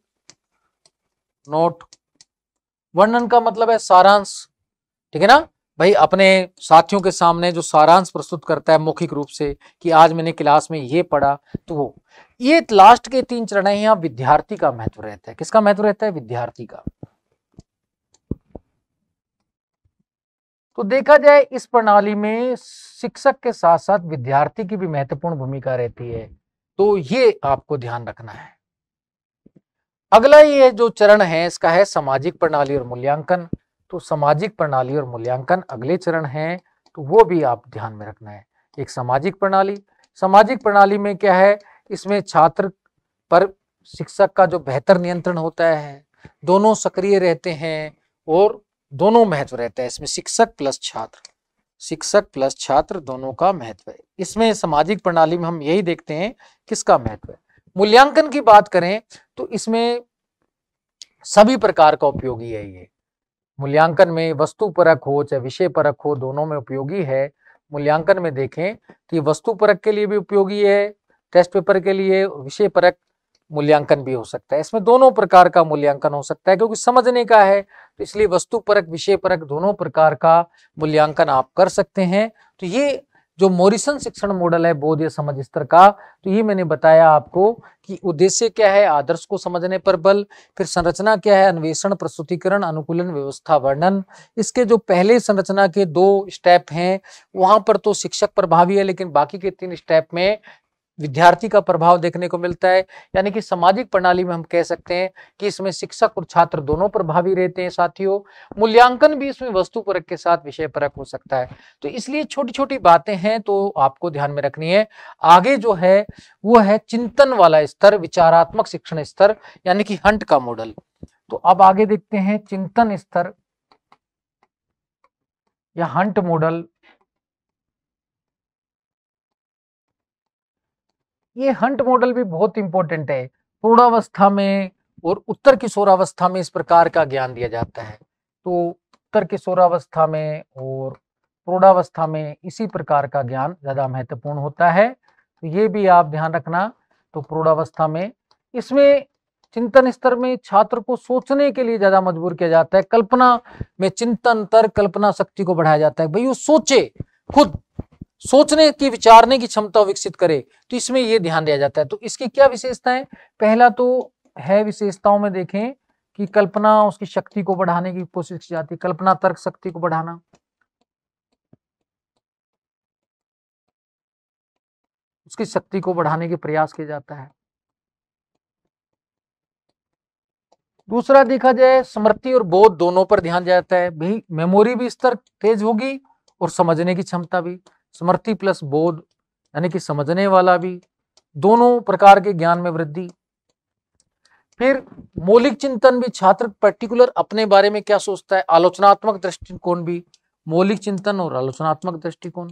नोट वर्णन का मतलब है सारांश ठीक है ना भाई अपने साथियों के सामने जो सारांश प्रस्तुत करता है मौखिक रूप से कि आज मैंने क्लास में ये पढ़ा तो वो ये लास्ट के तीन चरण है यहाँ विद्यार्थी का महत्व रहता है किसका महत्व रहता है विद्यार्थी का तो देखा जाए इस प्रणाली में शिक्षक के साथ साथ विद्यार्थी की भी महत्वपूर्ण भूमिका रहती है तो ये आपको ध्यान रखना है अगला ये जो चरण है इसका है सामाजिक प्रणाली और मूल्यांकन तो सामाजिक प्रणाली और मूल्यांकन अगले चरण है तो वो भी आप ध्यान में रखना है एक सामाजिक प्रणाली सामाजिक प्रणाली में क्या है इसमें छात्र पर शिक्षक का जो बेहतर नियंत्रण होता है दोनों सक्रिय रहते हैं और दोनों महत्व रहता है इसमें शिक्षक प्लस छात्र शिक्षक प्लस छात्र दोनों का महत्व है इसमें सामाजिक प्रणाली में हम यही देखते हैं किसका महत्व है मूल्यांकन की बात करें तो इसमें सभी प्रकार का उपयोगी है ये मूल्यांकन में वस्तु परक हो चाहे विषय परक हो दोनों में उपयोगी है मूल्यांकन में देखें कि वस्तु परक के लिए भी उपयोगी है टेस्ट पेपर के लिए विषय परक मूल्यांकन भी हो सकता है इसमें दोनों प्रकार का मूल्यांकन हो सकता है क्योंकि समझने का है तो इसलिए वस्तु परक विषय परक दोनों प्रकार का मूल्यांकन आप कर सकते हैं तो ये जो मोरिसन शिक्षण मॉडल है बोध या समझ स्तर का तो ये मैंने बताया आपको कि उद्देश्य क्या है आदर्श को समझने पर बल फिर संरचना क्या है अन्वेषण प्रस्तुतिकरण अनुकूलन व्यवस्था वर्णन इसके जो पहले संरचना के दो स्टेप हैं वहां पर तो शिक्षक प्रभावी है लेकिन बाकी के तीन स्टेप में विद्यार्थी का प्रभाव देखने को मिलता है यानी कि सामाजिक प्रणाली में हम कह सकते हैं कि इसमें शिक्षक और छात्र दोनों प्रभावी रहते हैं साथियों मूल्यांकन भी इसमें वस्तु परक के साथ विषय परक हो सकता है तो इसलिए छोटी छोटी बातें हैं तो आपको ध्यान में रखनी है आगे जो है वो है चिंतन वाला स्तर विचारात्मक शिक्षण स्तर यानी कि हंट का मॉडल तो अब आगे देखते हैं चिंतन स्तर या हंट मॉडल ये हंट मॉडल भी बहुत इंपॉर्टेंट है पूर्णावस्था में और उत्तर किशोरावस्था में इस प्रकार का ज्ञान दिया जाता है तो उत्तर किशोरावस्था में और पूर्णावस्था में इसी प्रकार का ज्ञान ज़्यादा महत्वपूर्ण होता है तो ये भी आप ध्यान रखना तो पूर्णावस्था में इसमें चिंतन स्तर में छात्र को सोचने के लिए ज़्यादा मजबूर किया जाता है कल्पना में चिंतन तर्क कल्पना शक्ति को बढ़ाया जाता है भाई वो सोचे खुद सोचने की विचारने की क्षमता विकसित करे तो इसमें यह ध्यान दिया जाता है तो इसकी क्या विशेषताएं पहला तो है विशेषताओं में देखें कि कल्पना उसकी शक्ति को बढ़ाने की कोशिश की जाती है कल्पना तर्क शक्ति को बढ़ाना उसकी शक्ति को बढ़ाने के प्रयास किया जाता है दूसरा देखा जाए स्मृति और बोध दोनों पर ध्यान जाता है भी मेमोरी भी स्तर तेज होगी और समझने की क्षमता भी स्मृति प्लस बोध यानी कि समझने वाला भी दोनों प्रकार के ज्ञान में वृद्धि फिर मौलिक चिंतन भी छात्र पर्टिकुलर अपने बारे में क्या सोचता है आलोचनात्मक दृष्टिकोण भी मौलिक चिंतन और आलोचनात्मक दृष्टिकोण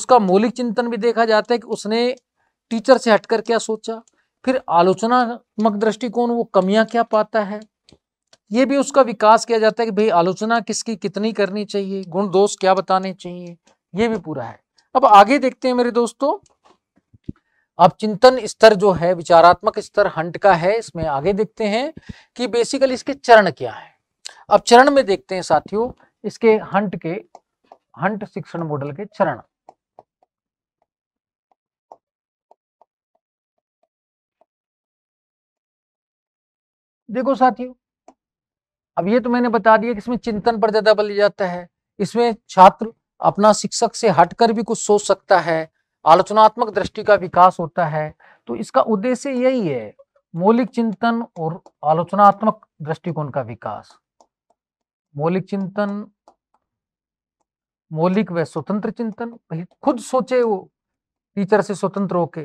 उसका मौलिक चिंतन भी देखा जाता है कि उसने टीचर से हटकर क्या सोचा फिर आलोचनात्मक दृष्टिकोण वो कमियां क्या पाता है ये भी उसका विकास किया जाता है कि भाई आलोचना किसकी कितनी करनी चाहिए गुण दोष क्या बताने चाहिए ये भी पूरा है अब आगे देखते हैं मेरे दोस्तों अब चिंतन स्तर जो है विचारात्मक स्तर हंट का है इसमें आगे देखते हैं कि बेसिकली इसके चरण क्या है अब चरण में देखते हैं साथियों इसके हंट के हंट शिक्षण मॉडल के चरण देखो साथियों अब ये तो मैंने बता दिया कि इसमें चिंतन पर ज्यादा बल जाता है इसमें छात्र अपना शिक्षक से हटकर भी कुछ सोच सकता है आलोचनात्मक दृष्टि का विकास होता है तो इसका उद्देश्य यही है मौलिक चिंतन और आलोचनात्मक दृष्टिकोण का विकास मौलिक चिंतन मौलिक व स्वतंत्र चिंतन खुद सोचे वो टीचर से स्वतंत्र होके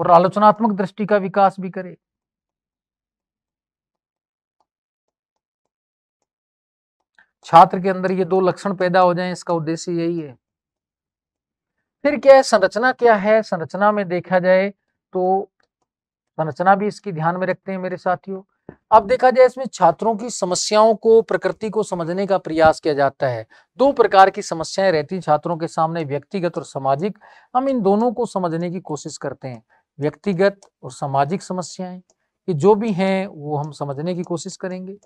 और आलोचनात्मक दृष्टि का विकास भी करे छात्र के अंदर ये दो लक्षण पैदा हो जाएं इसका उद्देश्य यही है फिर क्या है संरचना क्या है संरचना में देखा जाए तो संरचना भी इसकी ध्यान में रखते हैं मेरे साथियों अब देखा जाए इसमें छात्रों की समस्याओं को प्रकृति को समझने का प्रयास किया जाता है दो प्रकार की समस्याएं रहती छात्रों के सामने व्यक्तिगत और सामाजिक हम इन दोनों को समझने की कोशिश करते हैं व्यक्तिगत और सामाजिक समस्याएं ये जो भी हैं वो हम समझने की कोशिश करेंगे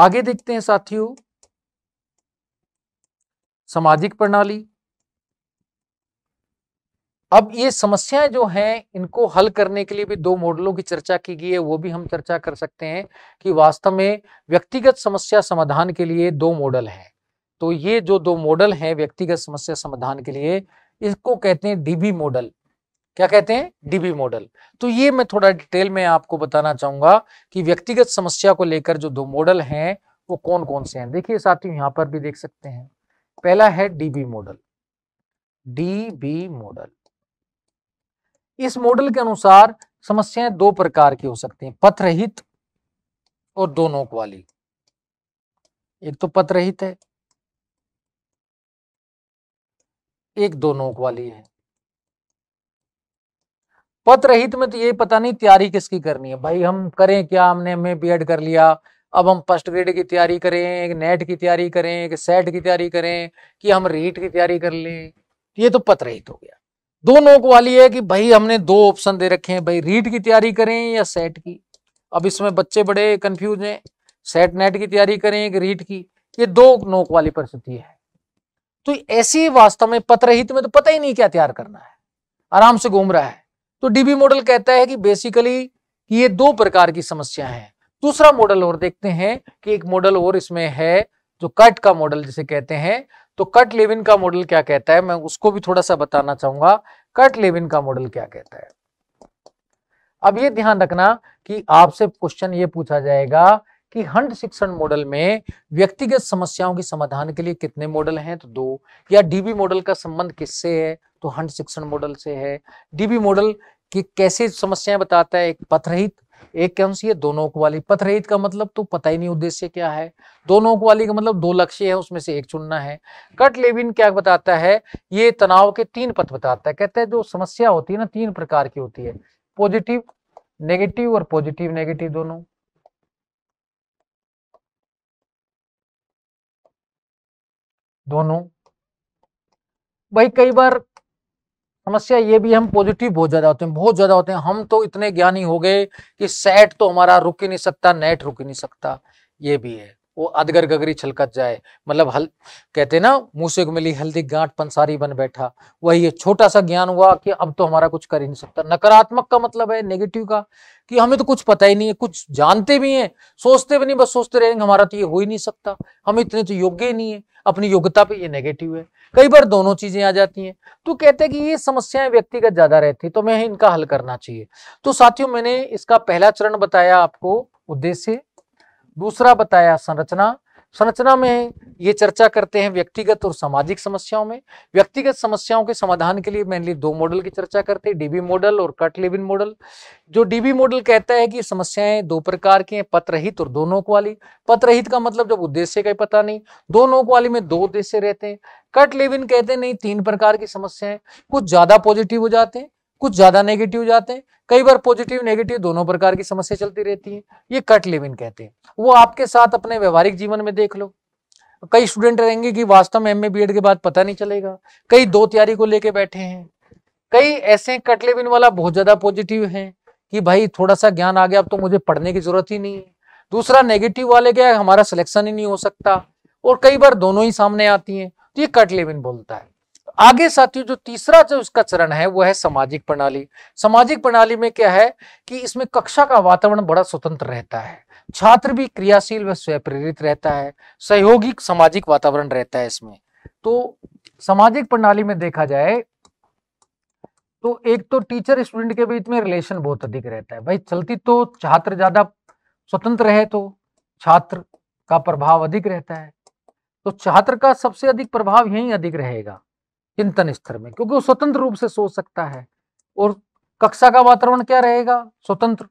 आगे देखते हैं साथियों सामाजिक प्रणाली अब ये समस्याएं जो हैं इनको हल करने के लिए भी दो मॉडलों की चर्चा की गई है वो भी हम चर्चा कर सकते हैं कि वास्तव में व्यक्तिगत समस्या समाधान के लिए दो मॉडल हैं तो ये जो दो मॉडल हैं व्यक्तिगत समस्या समाधान के लिए इसको कहते हैं डीबी मॉडल क्या कहते हैं डीबी मॉडल तो ये मैं थोड़ा डिटेल में आपको बताना चाहूंगा कि व्यक्तिगत समस्या को लेकर जो दो मॉडल हैं वो कौन कौन से हैं देखिए साथियों यहां पर भी देख सकते हैं पहला है डीबी मॉडल डीबी मॉडल इस मॉडल के अनुसार समस्याएं दो प्रकार की हो सकती हैं पथ रहित और दो नोक वाली एक तो पथ रहित है एक दो नोक वाली है पत्र रहित में तो ये पता नहीं तैयारी किसकी करनी है भाई हम करें क्या हमने हमें बी कर लिया अब हम फर्स्ट ग्रेड की तैयारी करें नेट की तैयारी करें कि सेट की तैयारी करें कि हम रीट की तैयारी कर लें ये तो पत्र रहित हो गया दो नोक वाली है कि भाई हमने दो ऑप्शन दे रखे हैं भाई रीट की तैयारी करें या सेट की अब इसमें बच्चे बड़े कंफ्यूज हैं सेट नेट की तैयारी करें कि रीट की ये दो नोक वाली परिस्थिति है तो ऐसी वास्तव में पत्र रहित में तो पता ही नहीं क्या तैयार करना है आराम से घूम रहा है तो डीबी मॉडल कहता है कि बेसिकली ये दो प्रकार की समस्या है दूसरा मॉडल और देखते हैं कि एक मॉडल और इसमें है जो कट का मॉडल जिसे कहते हैं तो कट लेविन का मॉडल क्या कहता है मैं उसको भी थोड़ा सा बताना चाहूंगा कट लेविन का मॉडल क्या कहता है अब ये ध्यान रखना कि आपसे क्वेश्चन ये पूछा जाएगा कि हंड शिक्षण मॉडल में व्यक्तिगत समस्याओं के समाधान के लिए कितने मॉडल हैं तो दो या डीबी मॉडल का संबंध किससे है तो हंड शिक्षण मॉडल से है डीबी मॉडल कि कैसे समस्याएं बताता है एक पथरहित एक कौन सी है दोनों नौक वाली पथरहित का मतलब तो पता ही नहीं उद्देश्य क्या है दोनों नौक वाली का मतलब दो लक्ष्य है उसमें से एक चुनना है कट लेविन क्या बताता है ये तनाव के तीन पथ बताता है कहता है जो समस्या होती है ना तीन प्रकार की होती है पॉजिटिव नेगेटिव और पॉजिटिव नेगेटिव दोनों दोनों भाई कई बार समस्या ये भी हम पॉजिटिव बहुत ज्यादा होते हैं बहुत ज्यादा होते हैं हम तो इतने ज्ञानी हो गए कि सेट तो हमारा रुक ही नहीं सकता नेट रुक ही नहीं सकता ये भी है वो अदगर गगरी छलकत जाए मतलब हल कहते ना मुंह से मिली हल्दी गांठ पंसारी बन बैठा वही छोटा सा ज्ञान हुआ कि अब तो हमारा कुछ कर ही नहीं सकता नकारात्मक का मतलब है नेगेटिव का कि हमें तो कुछ पता ही नहीं है कुछ जानते भी हैं सोचते भी नहीं बस सोचते रहेंगे हमारा तो ये हो ही नहीं सकता हम इतने तो योग्य ही नहीं है अपनी योग्यता पे ये नेगेटिव है कई बार दोनों चीजें आ जाती हैं तो कहते हैं कि ये समस्याएं व्यक्तिगत ज्यादा रहती तो मैं इनका हल करना चाहिए तो साथियों मैंने इसका पहला चरण बताया आपको उद्देश्य दूसरा बताया संरचना संरचना में ये चर्चा करते हैं व्यक्तिगत और सामाजिक समस्याओं में व्यक्तिगत समस्याओं के समाधान के लिए मेनली दो मॉडल की चर्चा करते हैं डीबी मॉडल और कट लेविन मॉडल जो डीबी मॉडल कहता है कि समस्याएं दो प्रकार की हैं पत रहित और दो नोक वाली पत्रहित रहित का मतलब जब उद्देश्य का पता नहीं दो नोक वाली में दो उद्देश्य रहते हैं कट लेविन कहते हैं नहीं तीन प्रकार की समस्याएं कुछ ज्यादा पॉजिटिव हो जाते हैं कुछ ज्यादा नेगेटिव जाते हैं कई बार पॉजिटिव नेगेटिव दोनों प्रकार की समस्या चलती रहती है ये कट लिविन कहते हैं वो आपके साथ अपने व्यवहारिक जीवन में देख लो कई स्टूडेंट रहेंगे कि वास्तव में एम ए के बाद पता नहीं चलेगा कई दो तैयारी को लेके बैठे हैं कई ऐसे कटलेबिन वाला बहुत ज्यादा पॉजिटिव है कि भाई थोड़ा सा ज्ञान आ गया अब तो मुझे पढ़ने की जरूरत ही नहीं है दूसरा नेगेटिव वाले क्या हमारा सिलेक्शन ही नहीं हो सकता और कई बार दोनों ही सामने आती हैं तो ये कट बोलता है आगे साथियों जो तीसरा जो इसका चरण है वो है सामाजिक प्रणाली सामाजिक प्रणाली में क्या है कि इसमें कक्षा का वातावरण बड़ा स्वतंत्र रहता है छात्र भी क्रियाशील व स्वयं प्रेरित रहता है सहयोगिक सामाजिक वातावरण रहता है इसमें तो सामाजिक प्रणाली में देखा जाए तो एक तो टीचर स्टूडेंट के बीच में रिलेशन बहुत अधिक रहता है भाई चलती तो छात्र ज्यादा स्वतंत्र है तो छात्र का प्रभाव अधिक रहता है तो छात्र का सबसे अधिक प्रभाव यही अधिक रहेगा चिंतन स्तर में क्योंकि वो स्वतंत्र रूप से सोच सकता है और कक्षा का वातावरण क्या रहेगा स्वतंत्र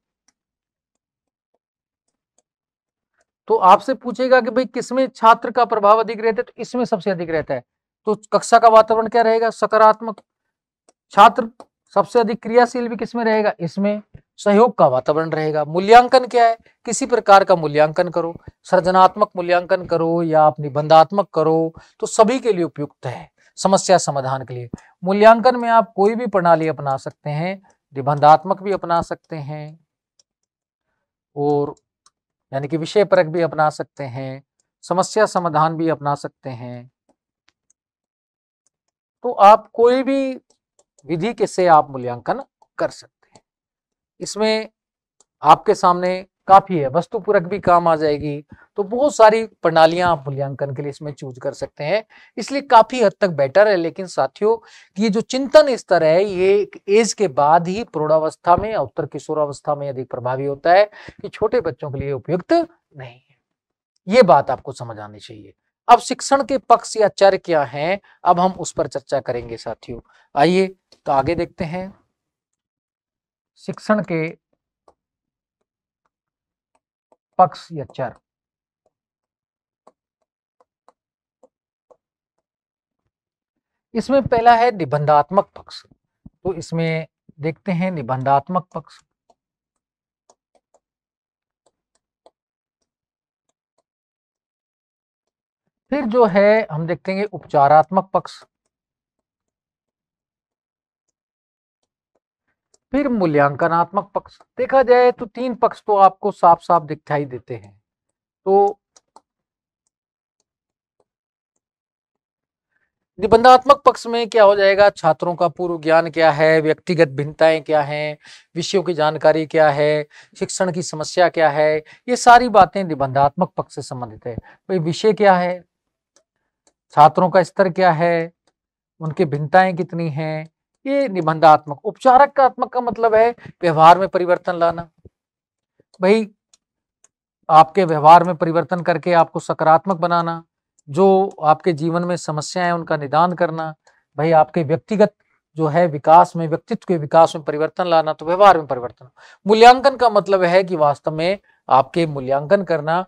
तो आपसे पूछेगा कि भाई किसमें छात्र का प्रभाव अधिक रहता है तो इसमें सबसे अधिक रहता है तो कक्षा का वातावरण क्या रहेगा सकारात्मक छात्र सबसे अधिक क्रियाशील भी किसमें रहेगा इसमें सहयोग का वातावरण रहेगा मूल्यांकन क्या है किसी प्रकार का मूल्यांकन करो सृजनात्मक मूल्यांकन करो या आप निबंधात्मक करो तो सभी के लिए उपयुक्त है समस्या समाधान के लिए मूल्यांकन में आप कोई भी प्रणाली अपना सकते हैं निबंधात्मक भी अपना सकते हैं और यानी कि विषय परक भी अपना सकते हैं समस्या समाधान भी अपना सकते हैं तो आप कोई भी विधि के से आप मूल्यांकन कर सकते हैं इसमें आपके सामने काफी है वस्तु पूरक भी काम आ जाएगी तो बहुत सारी प्रणालियां आप मूल्यांकन के लिए इसमें चूज कर सकते हैं इसलिए काफी हद तक बेटर है लेकिन साथियों ये जो चिंतन स्तर है ये एज के बाद ही प्रौढ़ावस्था में उत्तर किशोरावस्था में अधिक प्रभावी होता है कि छोटे बच्चों के लिए उपयुक्त नहीं है ये बात आपको समझ आनी चाहिए अब शिक्षण के पक्ष या चर क्या है अब हम उस पर चर्चा करेंगे साथियों आइए तो आगे देखते हैं शिक्षण के पक्ष या चर इसमें पहला है निबंधात्मक पक्ष तो इसमें देखते हैं निबंधात्मक पक्ष फिर जो है हम देखते हैं उपचारात्मक पक्ष फिर मूल्यांकनात्मक पक्ष देखा जाए तो तीन पक्ष तो आपको साफ साफ दिखाई देते हैं तो निबंधात्मक पक्ष में क्या हो जाएगा छात्रों का पूर्व ज्ञान क्या है व्यक्तिगत भिन्नताएं क्या हैं विषयों की जानकारी क्या है शिक्षण की समस्या क्या है ये सारी बातें निबंधात्मक पक्ष से संबंधित है भाई तो विषय क्या है छात्रों का स्तर क्या है उनकी भिन्नताएं कितनी हैं ये निबंधात्मक उपचारक का का मतलब है व्यवहार में परिवर्तन लाना भाई आपके व्यवहार में परिवर्तन करके आपको सकारात्मक बनाना जो आपके जीवन में समस्याएं हैं उनका निदान करना भाई आपके व्यक्तिगत जो है विकास में व्यक्तित्व के विकास में परिवर्तन लाना तो व्यवहार में परिवर्तन मूल्यांकन का मतलब है कि वास्तव में आपके मूल्यांकन करना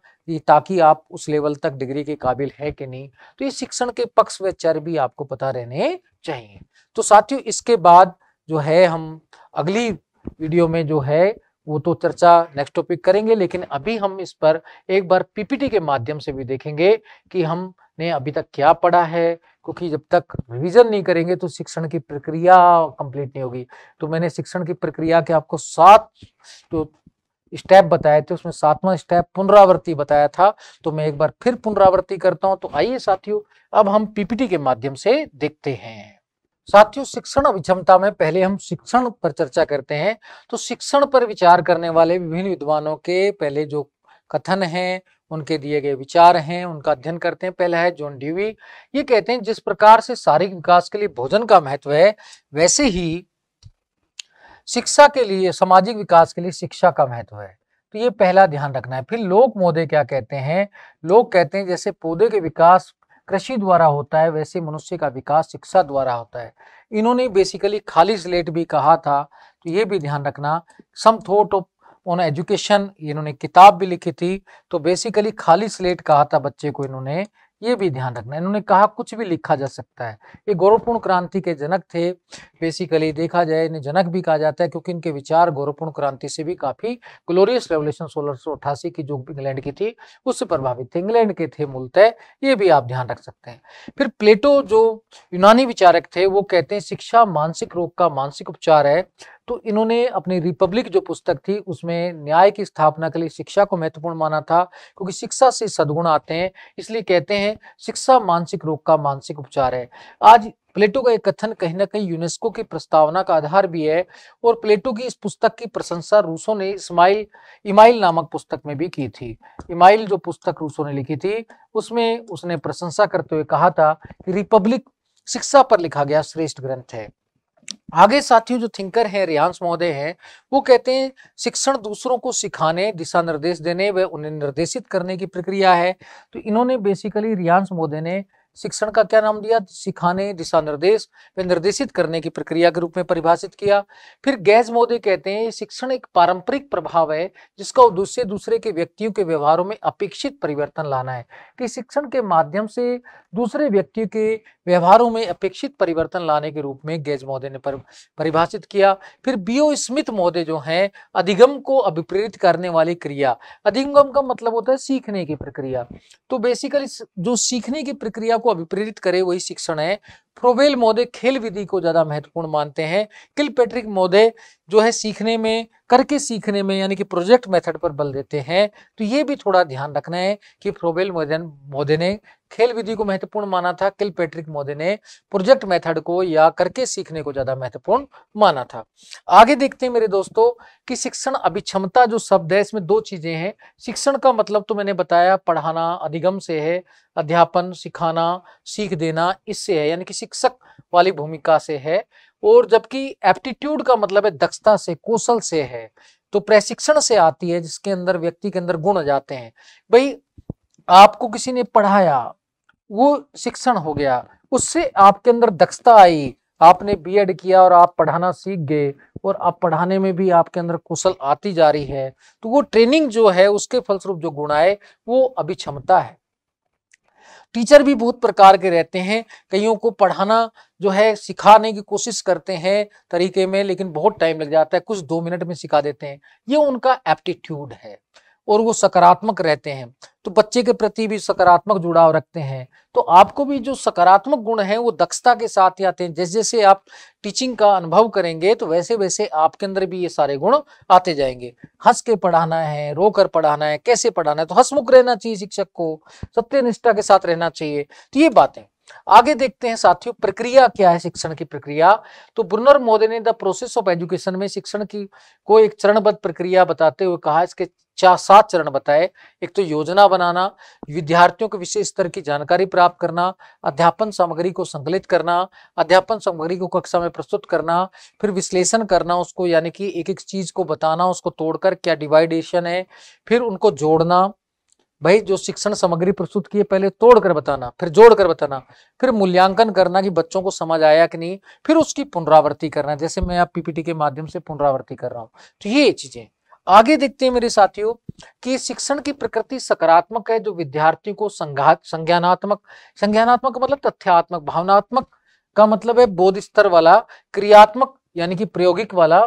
ताकि आप उस लेवल तक डिग्री के काबिल है कि नहीं तो ये शिक्षण के पक्ष व चर भी आपको पता रहने चाहिए तो साथियों इसके बाद जो है हम अगली वीडियो में जो है वो तो चर्चा नेक्स्ट टॉपिक करेंगे लेकिन अभी हम इस पर एक बार पीपीटी के माध्यम से भी देखेंगे कि हमने अभी तक क्या पढ़ा है क्योंकि जब तक रिवीजन नहीं करेंगे तो शिक्षण की प्रक्रिया कंप्लीट नहीं होगी तो मैंने शिक्षण की प्रक्रिया के आपको सात जो स्टेप बताए थे उसमें सातवां स्टेप पुनरावृत्ति बताया था तो मैं एक बार फिर पुनरावृत्ति करता हूँ तो आइए साथियों अब हम पीपीटी के माध्यम से देखते हैं साथियों शिक्षण अभिक्षमता में पहले हम शिक्षण पर चर्चा करते हैं तो शिक्षण पर विचार करने वाले विभिन्न विद्वानों के पहले जो कथन हैं उनके दिए गए विचार हैं उनका अध्ययन करते हैं पहला है जॉन डीवी ये कहते हैं जिस प्रकार से शारीरिक विकास के लिए भोजन का महत्व है वैसे ही शिक्षा के लिए सामाजिक विकास के लिए शिक्षा का महत्व है तो ये पहला ध्यान रखना है फिर लोक मोदे क्या कहते हैं लोग कहते हैं जैसे पौधे के विकास कृषि द्वारा होता है वैसे मनुष्य का विकास शिक्षा द्वारा होता है इन्होंने बेसिकली खाली स्लेट भी कहा था तो ये भी ध्यान रखना some thought of on education इन्होंने किताब भी लिखी थी तो बेसिकली खाली स्लेट कहा था बच्चे को इन्होंने ये भी ध्यान रखना इन्होंने कहा कुछ भी लिखा जा सकता है ये गौरवपूर्ण क्रांति के जनक थे बेसिकली देखा जाए इन्हें जनक भी कहा जाता है क्योंकि इनके विचार गौरवपूर्ण क्रांति से भी काफी ग्लोरियस रेवोल्यूशन सोलह की जो इंग्लैंड की थी उससे प्रभावित थे इंग्लैंड के थे मूलतः ये भी आप ध्यान रख सकते हैं फिर प्लेटो जो यूनानी विचारक थे वो कहते हैं शिक्षा मानसिक रोग का मानसिक उपचार है तो इन्होंने अपनी रिपब्लिक जो पुस्तक थी उसमें न्याय की स्थापना के लिए शिक्षा को महत्वपूर्ण माना था क्योंकि शिक्षा से सदगुण आते हैं इसलिए कहते हैं शिक्षा मानसिक रोग का मानसिक उपचार है आज प्लेटो का एक कथन कहीं ना कहीं यूनेस्को की प्रस्तावना का आधार भी है और प्लेटो की इस पुस्तक की प्रशंसा रूसों ने इस्माइल इमाइल नामक पुस्तक में भी की थी इमाइल जो पुस्तक रूसों ने लिखी थी उसमें उसने प्रशंसा करते हुए कहा था कि रिपब्लिक शिक्षा पर लिखा गया श्रेष्ठ ग्रंथ है आगे साथियों जो थिंकर हैं रियांश महोदय हैं वो कहते हैं शिक्षण दूसरों को सिखाने दिशा निर्देश देने व उन्हें निर्देशित करने की प्रक्रिया है तो इन्होंने बेसिकली रियांश महोदय ने शिक्षण का क्या नाम दिया सिखाने दिशा निर्देश व निर्देशित करने की प्रक्रिया के रूप में परिभाषित किया फिर गैज मोदे कहते हैं शिक्षण एक पारंपरिक प्रभाव है जिसका उद्देश्य दूसरे के व्यक्तियों के व्यवहारों में अपेक्षित परिवर्तन लाना है कि तो शिक्षण के माध्यम से दूसरे व्यक्तियों के व्यवहारों में अपेक्षित परिवर्तन लाने के रूप में गेज महोदय ने पर, परिभाषित किया फिर बीओ स्मिथ महोदय जो हैं अधिगम को अभिप्रेरित करने वाली क्रिया अधिगम का मतलब होता है सीखने की प्रक्रिया तो बेसिकली जो सीखने की प्रक्रिया को अभिप्रेरित करे वही शिक्षण है फ्रोवेल महोदय खेल विधि को ज्यादा महत्वपूर्ण मानते हैं किल पैट्रिक महोदय जो है सीखने में करके सीखने में यानी कि प्रोजेक्ट मेथड पर बल देते हैं तो ये भी थोड़ा ध्यान रखना है कि फ्रोबेल मोदे ने खेल विधि को महत्वपूर्ण माना था किल पैट्रिक मोदे ने प्रोजेक्ट मेथड को या करके सीखने को ज्यादा महत्वपूर्ण माना था आगे देखते हैं मेरे दोस्तों कि शिक्षण अभिक्षमता जो शब्द है इसमें दो चीजें हैं शिक्षण का मतलब तो मैंने बताया पढ़ाना अधिगम से है अध्यापन सिखाना सीख देना इससे है यानी कि शिक्षक वाली भूमिका से है और जबकि एप्टीट्यूड का मतलब है दक्षता से कौशल से है तो प्रशिक्षण से आती है जिसके अंदर व्यक्ति के अंदर गुण जाते हैं भाई आपको किसी ने पढ़ाया वो शिक्षण हो गया उससे आपके अंदर दक्षता आई आपने बीएड किया और आप पढ़ाना सीख गए और आप पढ़ाने में भी आपके अंदर कुशल आती जा रही है तो वो ट्रेनिंग जो है उसके फलस्वरूप जो गुण आए वो अभी क्षमता है टीचर भी बहुत प्रकार के रहते हैं कईयों को पढ़ाना जो है सिखाने की कोशिश करते हैं तरीके में लेकिन बहुत टाइम लग जाता है कुछ दो मिनट में सिखा देते हैं ये उनका एप्टीट्यूड है और वो सकारात्मक रहते हैं तो बच्चे के प्रति भी सकारात्मक जुड़ाव रखते हैं तो आपको भी जो सकारात्मक गुण है वो दक्षता के साथ ही आते हैं जैसे जैसे आप टीचिंग का अनुभव करेंगे तो वैसे वैसे आपके अंदर भी ये सारे गुण आते जाएंगे हंस के पढ़ाना है रोकर पढ़ाना है कैसे पढ़ाना है तो हंसमुख रहना चाहिए शिक्षक को सत्यनिष्ठा के साथ रहना चाहिए तो ये बातें आगे देखते हैं साथियों प्रक्रिया क्या है शिक्षण की प्रक्रिया तो ब्रुनर मोदे ने द प्रोसेस ऑफ एजुकेशन में शिक्षण की को एक चरणबद्ध प्रक्रिया बताते हुए कहा इसके चार सात चरण बताए एक तो योजना बनाना विद्यार्थियों को विशेष स्तर की जानकारी प्राप्त करना अध्यापन सामग्री को संकलित करना अध्यापन सामग्री को कक्षा में प्रस्तुत करना फिर विश्लेषण करना उसको यानी कि एक एक चीज को बताना उसको तोड़कर क्या डिवाइडेशन है फिर उनको जोड़ना भाई जो शिक्षण सामग्री प्रस्तुत किए पहले तोड़ कर बताना फिर जोड़ कर बताना फिर मूल्यांकन करना कि बच्चों को समझ आया कि नहीं फिर उसकी पुनरावृत्ति करना जैसे मैं आप पीपीटी के माध्यम से पुनरावृत्ति कर रहा हूँ तो ये चीजें आगे देखते हैं मेरे साथियों कि शिक्षण की प्रकृति सकारात्मक है जो विद्यार्थियों को संघात संज्ञानात्मक संज्ञानात्मक मतलब तथ्यात्मक भावनात्मक का मतलब है बोध स्तर वाला क्रियात्मक यानी कि प्रायोगिक वाला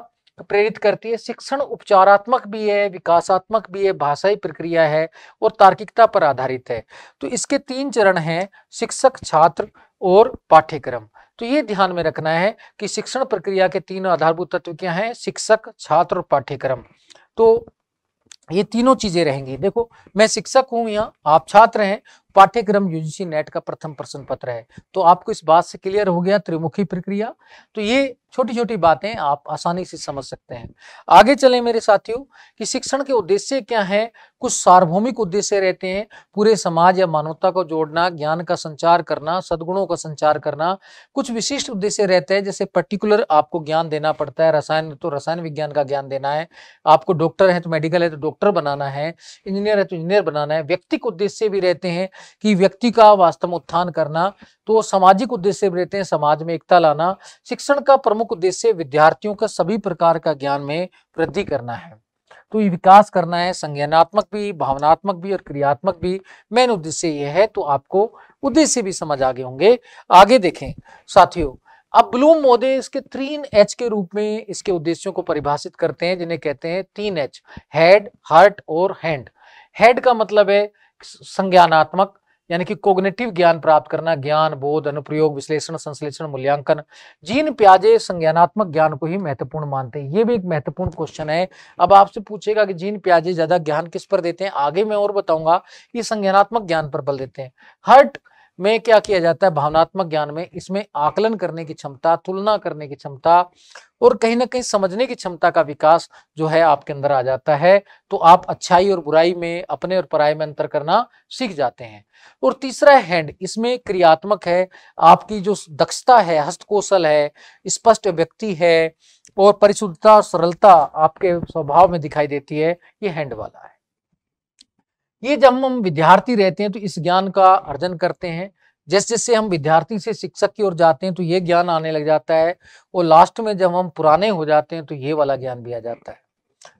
प्रेरित करती है शिक्षण उपचारात्मक भी है विकासात्मक भी है भाषाई प्रक्रिया है और तार्किकता पर आधारित है तो इसके तीन चरण हैं शिक्षक छात्र और पाठ्यक्रम तो ये ध्यान में रखना है कि शिक्षण प्रक्रिया के तीन आधारभूत तत्व क्या हैं शिक्षक छात्र और पाठ्यक्रम तो ये तीनों चीजें रहेंगी देखो मैं शिक्षक हूं या आप छात्र हैं पाठ्यक्रम यूजीसी नेट का प्रथम प्रश्न पत्र है तो आपको इस बात से क्लियर हो गया त्रिमुखी प्रक्रिया तो ये छोटी छोटी बातें आप आसानी से समझ सकते हैं आगे चलें मेरे साथियों कि शिक्षण के उद्देश्य क्या हैं कुछ सार्वभौमिक उद्देश्य रहते हैं पूरे समाज या मानवता को जोड़ना ज्ञान का संचार करना सदगुणों का संचार करना कुछ विशिष्ट उद्देश्य रहते हैं जैसे पर्टिकुलर आपको ज्ञान देना पड़ता है रसायन तो रसायन विज्ञान का ज्ञान देना है आपको डॉक्टर है तो मेडिकल है तो डॉक्टर बनाना है इंजीनियर है तो इंजीनियर बनाना है व्यक्तिक उद्देश्य भी रहते हैं कि व्यक्ति का वास्तव उत्थान करना तो सामाजिक उद्देश्य भी रहते हैं समाज में एकता लाना शिक्षण का प्रमुख उद्देश्य विद्यार्थियों का सभी प्रकार का ज्ञान में वृद्धि करना है तो ये विकास करना है संज्ञानात्मक भी भावनात्मक भी और क्रियात्मक भी मेन उद्देश्य ये है तो आपको उद्देश्य भी समझ आगे होंगे आगे देखें साथियों अब ब्लूम मोदे इसके तीन एच के रूप में इसके उद्देश्यों को परिभाषित करते हैं जिन्हें कहते हैं तीन एच हेड हार्ट और हैंड हेड का मतलब है संज्ञानात्मक यानी कि कोग्नेटिव ज्ञान प्राप्त करना ज्ञान बोध अनुप्रयोग विश्लेषण संश्लेषण मूल्यांकन जीन प्याजे संज्ञानात्मक ज्ञान को ही महत्वपूर्ण मानते हैं ये भी एक महत्वपूर्ण क्वेश्चन है अब आपसे पूछेगा कि जीन प्याजे ज्यादा ज्ञान किस पर देते हैं आगे मैं और बताऊंगा कि संज्ञानात्मक ज्ञान पर बल देते हैं हर्ट में क्या किया जाता है भावनात्मक ज्ञान में इसमें आकलन करने की क्षमता तुलना करने की क्षमता और कहीं ना कहीं समझने की क्षमता का विकास जो है आपके अंदर आ जाता है तो आप अच्छाई और बुराई में अपने और पराई में अंतर करना सीख जाते हैं और तीसरा हैंड इसमें क्रियात्मक है आपकी जो दक्षता है हस्तकौशल है स्पष्ट व्यक्ति है और परिशुद्धता और सरलता आपके स्वभाव में दिखाई देती है ये हैंड वाला है ये जब हम विद्यार्थी रहते हैं तो इस ज्ञान का अर्जन करते हैं जैसे जैसे हम विद्यार्थी से शिक्षक की ओर जाते हैं तो ये ज्ञान आने लग जाता है और लास्ट में जब हम पुराने हो जाते हैं तो ये वाला ज्ञान भी आ जाता है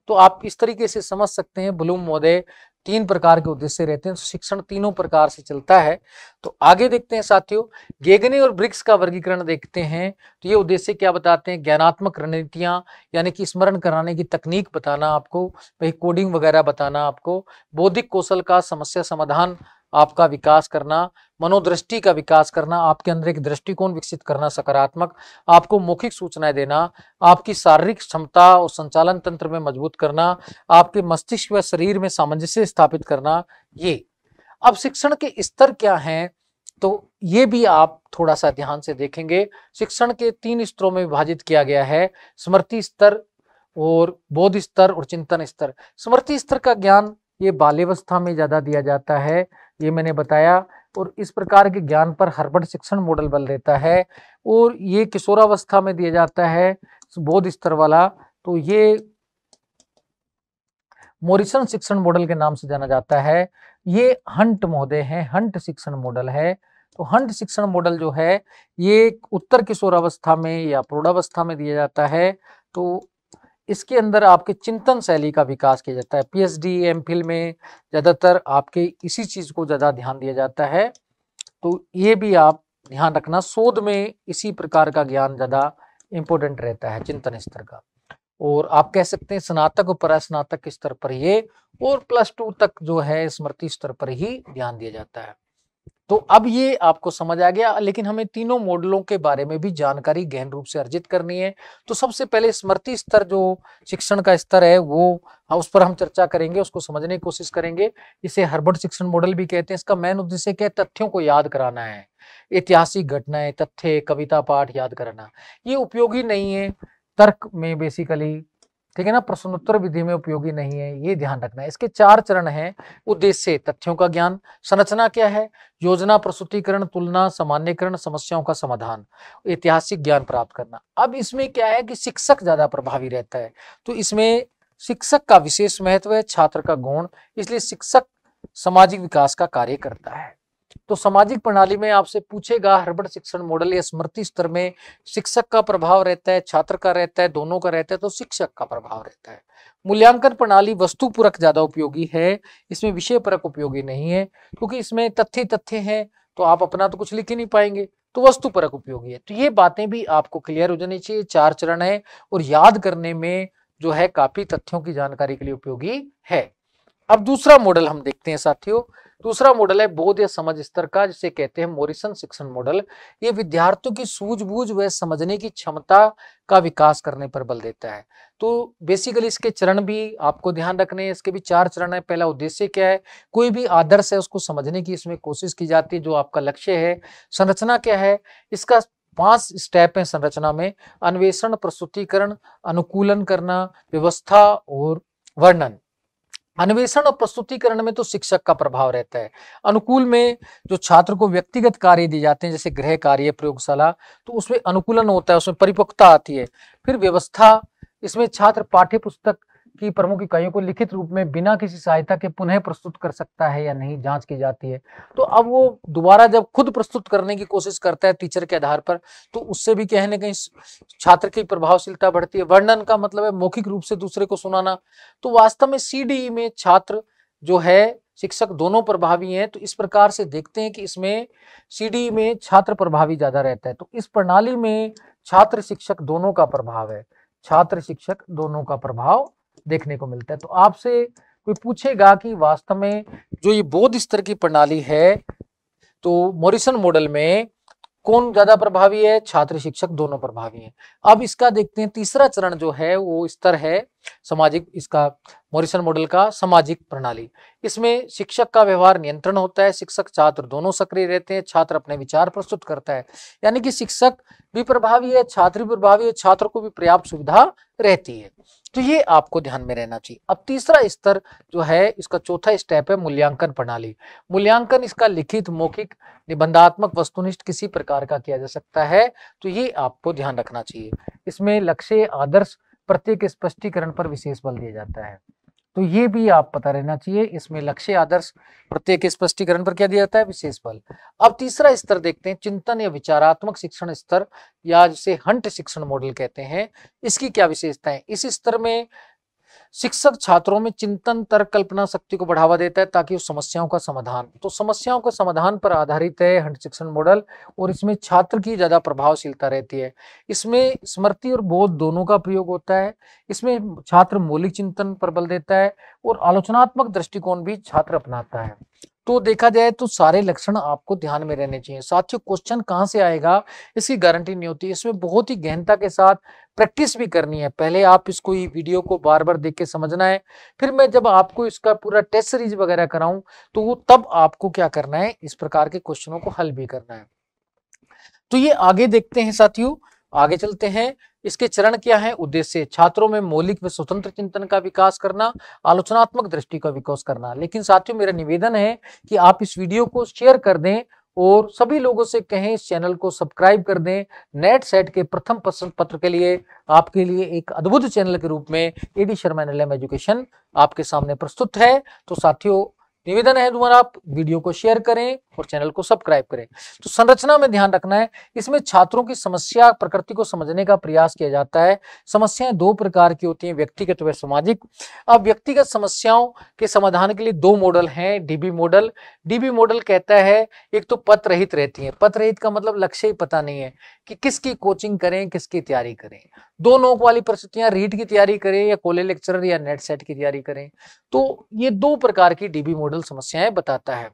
तो आप इस तरीके से समझ सकते हैं ब्लूम महोदय तीन प्रकार के उद्देश्य रहते हैं तो शिक्षण तीनों प्रकार से चलता है तो आगे देखते हैं साथियों गेगने और ब्रिक्स का वर्गीकरण देखते हैं तो ये उद्देश्य क्या बताते हैं ज्ञानात्मक रणनीतियां यानी कि स्मरण कराने की तकनीक बताना आपको भाई कोडिंग वगैरह बताना आपको बौद्धिक कौशल का समस्या समाधान आपका विकास करना मनोदृष्टि का विकास करना आपके अंदर एक दृष्टिकोण विकसित करना सकारात्मक आपको मौखिक सूचनाएं देना आपकी शारीरिक क्षमता और संचालन तंत्र में मजबूत करना आपके मस्तिष्क व शरीर में सामंजस्य स्थापित करना ये अब शिक्षण के स्तर क्या हैं तो ये भी आप थोड़ा सा ध्यान से देखेंगे शिक्षण के तीन स्तरों में विभाजित किया गया है स्मृति स्तर और बोध स्तर और चिंतन स्तर स्मृति स्तर का ज्ञान ये बाल्यवस्था में ज्यादा दिया जाता है ये मैंने बताया और इस प्रकार के ज्ञान पर हर्बर्ट शिक्षण मॉडल बल देता है और ये किशोरावस्था में दिया जाता है बोध स्तर वाला तो ये मोरिसन शिक्षण मॉडल के नाम से जाना जाता है ये हंट महोदय है हंट शिक्षण मॉडल है तो हंट शिक्षण मॉडल जो है ये उत्तर किशोरावस्था में या प्रौढ़ावस्था में दिया जाता है तो इसके अंदर आपके चिंतन शैली का विकास किया जाता है पीएचडी एमफिल में ज़्यादातर आपके इसी चीज़ को ज़्यादा ध्यान दिया जाता है तो ये भी आप ध्यान रखना शोध में इसी प्रकार का ज्ञान ज़्यादा इम्पोर्टेंट रहता है चिंतन स्तर का और आप कह सकते हैं स्नातक और परास्नातक स्तर पर ये और प्लस टू तक जो है स्मृति स्तर पर ही ध्यान दिया जाता है तो अब ये आपको समझ आ गया लेकिन हमें तीनों मॉडलों के बारे में भी जानकारी गहन रूप से अर्जित करनी है तो सबसे पहले स्मृति स्तर जो शिक्षण का स्तर है वो हाँ, उस पर हम चर्चा करेंगे उसको समझने की कोशिश करेंगे इसे हर्बर्ट शिक्षण मॉडल भी कहते हैं इसका मेन उद्देश्य क्या है तथ्यों को याद कराना है ऐतिहासिक घटनाएं तथ्य कविता पाठ याद कराना ये उपयोगी नहीं है तर्क में बेसिकली ठीक है ना प्रश्नोत्तर विधि में उपयोगी नहीं है ये ध्यान रखना है इसके चार चरण हैं उद्देश्य तथ्यों का ज्ञान संरचना क्या है योजना प्रस्तुतिकरण तुलना सामान्यकरण समस्याओं का समाधान ऐतिहासिक ज्ञान प्राप्त करना अब इसमें क्या है कि शिक्षक ज्यादा प्रभावी रहता है तो इसमें शिक्षक का विशेष महत्व है छात्र का गुण इसलिए शिक्षक सामाजिक विकास का कार्य करता है तो सामाजिक प्रणाली में आपसे पूछेगा हर्बर्ट शिक्षण मॉडल या स्मृति स्तर में शिक्षक का प्रभाव रहता है छात्र का रहता है दोनों का रहता है तो शिक्षक का प्रभाव रहता है मूल्यांकन प्रणाली वस्तु पूरक ज्यादा उपयोगी है इसमें विषय परक उपयोगी नहीं है क्योंकि इसमें तथ्य तथ्य है तो आप अपना तो कुछ लिख ही नहीं पाएंगे तो वस्तु परक उपयोगी है तो ये बातें भी आपको क्लियर हो जानी चाहिए चार चरण है और याद करने में जो है काफी तथ्यों की जानकारी के लिए उपयोगी है अब दूसरा मॉडल हम देखते हैं साथियों दूसरा मॉडल है बोध या समझ स्तर का जिसे कहते हैं मोरिसन शिक्षण मॉडल ये विद्यार्थियों की सूझबूझ व समझने की क्षमता का विकास करने पर बल देता है तो बेसिकली इसके चरण भी आपको ध्यान रखने हैं इसके भी चार चरण है पहला उद्देश्य क्या है कोई भी आदर्श है उसको समझने की इसमें कोशिश की जाती है जो आपका लक्ष्य है संरचना क्या है इसका पांच स्टेप है संरचना में अन्वेषण प्रस्तुतिकरण अनुकूलन करना व्यवस्था और वर्णन अन्वेषण और प्रस्तुतिकरण में तो शिक्षक का प्रभाव रहता है अनुकूल में जो छात्र को व्यक्तिगत कार्य दिए जाते हैं जैसे गृह कार्य प्रयोगशाला तो उसमें अनुकूलन होता है उसमें परिपक्वता आती है फिर व्यवस्था इसमें छात्र पाठ्य पुस्तक की प्रमुख इकाइयों को लिखित रूप में बिना किसी सहायता के पुनः प्रस्तुत कर सकता है या नहीं जांच की जाती है तो अब वो दोबारा जब खुद प्रस्तुत करने की कोशिश करता है टीचर के आधार पर तो उससे भी कहीं ना कहीं छात्र की प्रभावशीलता बढ़ती है वर्णन का मतलब है मौखिक रूप से दूसरे को सुनाना तो वास्तव में सी e में छात्र जो है शिक्षक दोनों प्रभावी हैं तो इस प्रकार से देखते हैं कि इसमें सीडी e में छात्र प्रभावी ज्यादा रहता है तो इस प्रणाली में छात्र शिक्षक दोनों का प्रभाव है छात्र शिक्षक दोनों का प्रभाव देखने को मिलता है तो आपसे कोई पूछेगा कि वास्तव में जो ये बौद्ध स्तर की प्रणाली है तो मॉरिसन मॉडल में कौन ज्यादा प्रभावी है छात्र शिक्षक दोनों प्रभावी है अब इसका देखते हैं तीसरा चरण जो है वो स्तर है सामाजिक इसका मॉरिसन मॉडल का सामाजिक प्रणाली इसमें शिक्षक का व्यवहार नियंत्रण होता है शिक्षक छात्र दोनों सक्रिय रहते हैं छात्र अपने विचार प्रस्तुत करता है यानी कि शिक्षक भी प्रभावी है छात्र भी प्रभावी है छात्र को भी पर्याप्त सुविधा रहती है तो ये आपको ध्यान में रहना चाहिए अब तीसरा स्तर जो है इसका चौथा स्टेप है मूल्यांकन प्रणाली मूल्यांकन इसका लिखित मौखिक निबंधात्मक वस्तुनिष्ठ किसी प्रकार का किया जा सकता है तो ये आपको ध्यान रखना चाहिए इसमें लक्ष्य आदर्श प्रत्येक स्पष्टीकरण पर विशेष बल दिया जाता है तो ये भी आप पता रहना चाहिए इसमें लक्ष्य आदर्श प्रत्येक स्पष्टीकरण पर क्या दिया जाता है विशेष बल अब तीसरा स्तर देखते हैं चिंतन या विचारात्मक शिक्षण स्तर या जिसे हंट शिक्षण मॉडल कहते हैं इसकी क्या विशेषता है इस स्तर में शिक्षक छात्रों में चिंतन तर्क कल्पना शक्ति को बढ़ावा देता है ताकि समस्याओं का समाधान तो समस्याओं के समाधान पर आधारित है हंड शिक्षण मॉडल और इसमें छात्र की ज़्यादा प्रभावशीलता रहती है इसमें स्मृति और बोध दोनों का प्रयोग होता है इसमें छात्र मौलिक चिंतन पर बल देता है और आलोचनात्मक दृष्टिकोण भी छात्र अपनाता है तो देखा जाए तो सारे लक्षण आपको ध्यान में रहने चाहिए साथियों क्वेश्चन कहाँ से आएगा इसकी गारंटी नहीं होती इसमें बहुत ही गहनता के साथ प्रैक्टिस भी करनी है पहले आप इसको ये वीडियो को बार बार देख के समझना है फिर मैं जब आपको इसका पूरा टेस्ट सीरीज वगैरह कराऊं तो वो तब आपको क्या करना है इस प्रकार के क्वेश्चनों को हल भी करना है तो ये आगे देखते हैं साथियों आगे चलते हैं इसके चरण क्या है उद्देश्य छात्रों में मौलिक व स्वतंत्र चिंतन का विकास करना आलोचनात्मक दृष्टि का विकास करना लेकिन साथियों मेरा निवेदन है कि आप इस वीडियो को शेयर कर दें और सभी लोगों से कहें इस चैनल को सब्सक्राइब कर दें नेट सेट के प्रथम पत्र के लिए आपके लिए एक अद्भुत चैनल के रूप में A D Sharma N L education आपके सामने प्रस्तुत है तो साथियों निवेदन है तुम्हारा आप वीडियो को शेयर करें और चैनल को सब्सक्राइब करें तो संरचना में ध्यान रखना है इसमें छात्रों की समस्या प्रकृति को समझने का प्रयास किया जाता है समस्याएं दो प्रकार की होती हैं व्यक्तिगत व सामाजिक अब व्यक्तिगत समस्याओं के समाधान के लिए दो मॉडल हैं डीबी मॉडल डीबी मॉडल कहता है एक तो पथ रहित रहती है पथ रहित का मतलब लक्ष्य ही पता नहीं है कि किसकी कोचिंग करें किसकी तैयारी करें दो नोक वाली परिस्थितियां रीट की तैयारी करें या कोले लेक्चरर या नेट सेट की तैयारी करें तो ये दो प्रकार की डीबी मॉडल समस्याएं बताता है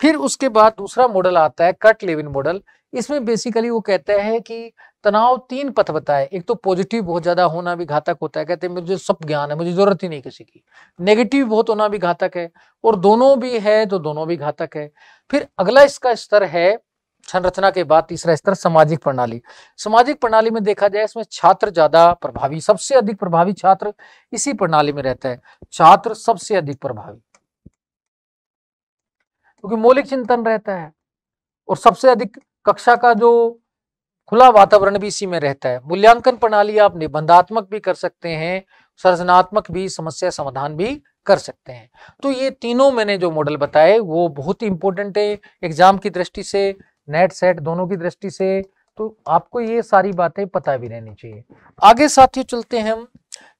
फिर उसके बाद दूसरा मॉडल आता है कट लेविन मॉडल इसमें बेसिकली वो कहता है कि तनाव तीन पथ बताए एक तो पॉजिटिव बहुत ज्यादा होना भी घातक होता है कहते हैं मुझे सब ज्ञान है मुझे जरूरत ही नहीं किसी की नेगेटिव बहुत होना भी घातक है और दोनों भी है तो दोनों भी घातक है फिर अगला इसका स्तर है संरचना के बाद तीसरा स्तर सामाजिक प्रणाली सामाजिक प्रणाली में देखा जाए इसमें छात्र ज्यादा प्रभावी सबसे अधिक प्रभावी छात्र इसी प्रणाली में रहता है छात्र सबसे अधिक प्रभावी क्योंकि मौलिक चिंतन रहता है और सबसे अधिक कक्षा का जो खुला वातावरण भी इसी में रहता है मूल्यांकन प्रणाली आप निबंधात्मक भी कर सकते हैं सृजनात्मक भी समस्या समाधान भी कर सकते हैं तो ये तीनों मैंने जो मॉडल बताए वो बहुत ही इंपॉर्टेंट है एग्जाम की दृष्टि से नेट सेट दोनों की दृष्टि से तो आपको ये सारी बातें पता भी रहनी चाहिए आगे साथियों चलते हैं हम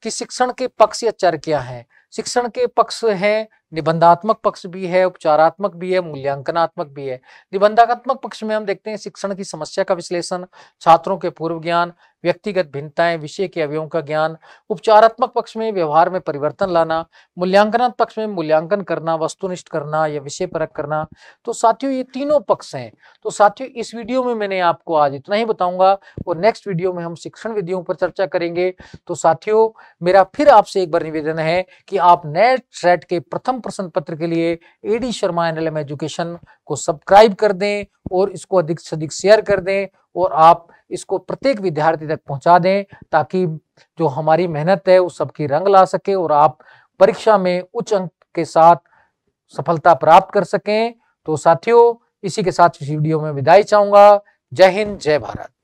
कि शिक्षण के पक्ष या चर क्या है शिक्षण के पक्ष हैं निबंधात्मक पक्ष भी है उपचारात्मक भी है मूल्यांकनात्मक भी है निबंधात्मक पक्ष में हम देखते हैं शिक्षण की समस्या का विश्लेषण छात्रों के पूर्व ज्ञान व्यक्तिगत भिन्नताएं विषय के अवयों का ज्ञान उपचारात्मक पक्ष में व्यवहार में परिवर्तन लाना मूल्यांकनात्मक पक्ष में मूल्यांकन करना वस्तुनिष्ठ करना या विषय परक करना तो साथियों ये तीनों पक्ष हैं तो साथियों इस वीडियो में मैंने आपको आज इतना ही बताऊंगा और नेक्स्ट वीडियो में हम शिक्षण विधियों पर चर्चा करेंगे तो साथियों मेरा फिर आपसे एक बार निवेदन है कि आप नेट सेट के प्रथम प्रश्न पत्र के लिए एडी शर्मा एन एजुकेशन को सब्सक्राइब कर दें और इसको अधिक से अधिक शेयर कर दें और आप इसको प्रत्येक विद्यार्थी तक पहुंचा दें ताकि जो हमारी मेहनत है उस सबकी रंग ला सके और आप परीक्षा में उच्च अंक के साथ सफलता प्राप्त कर सकें तो साथियों इसी के साथ इस वीडियो में विदाई चाहूंगा जय हिंद जय भारत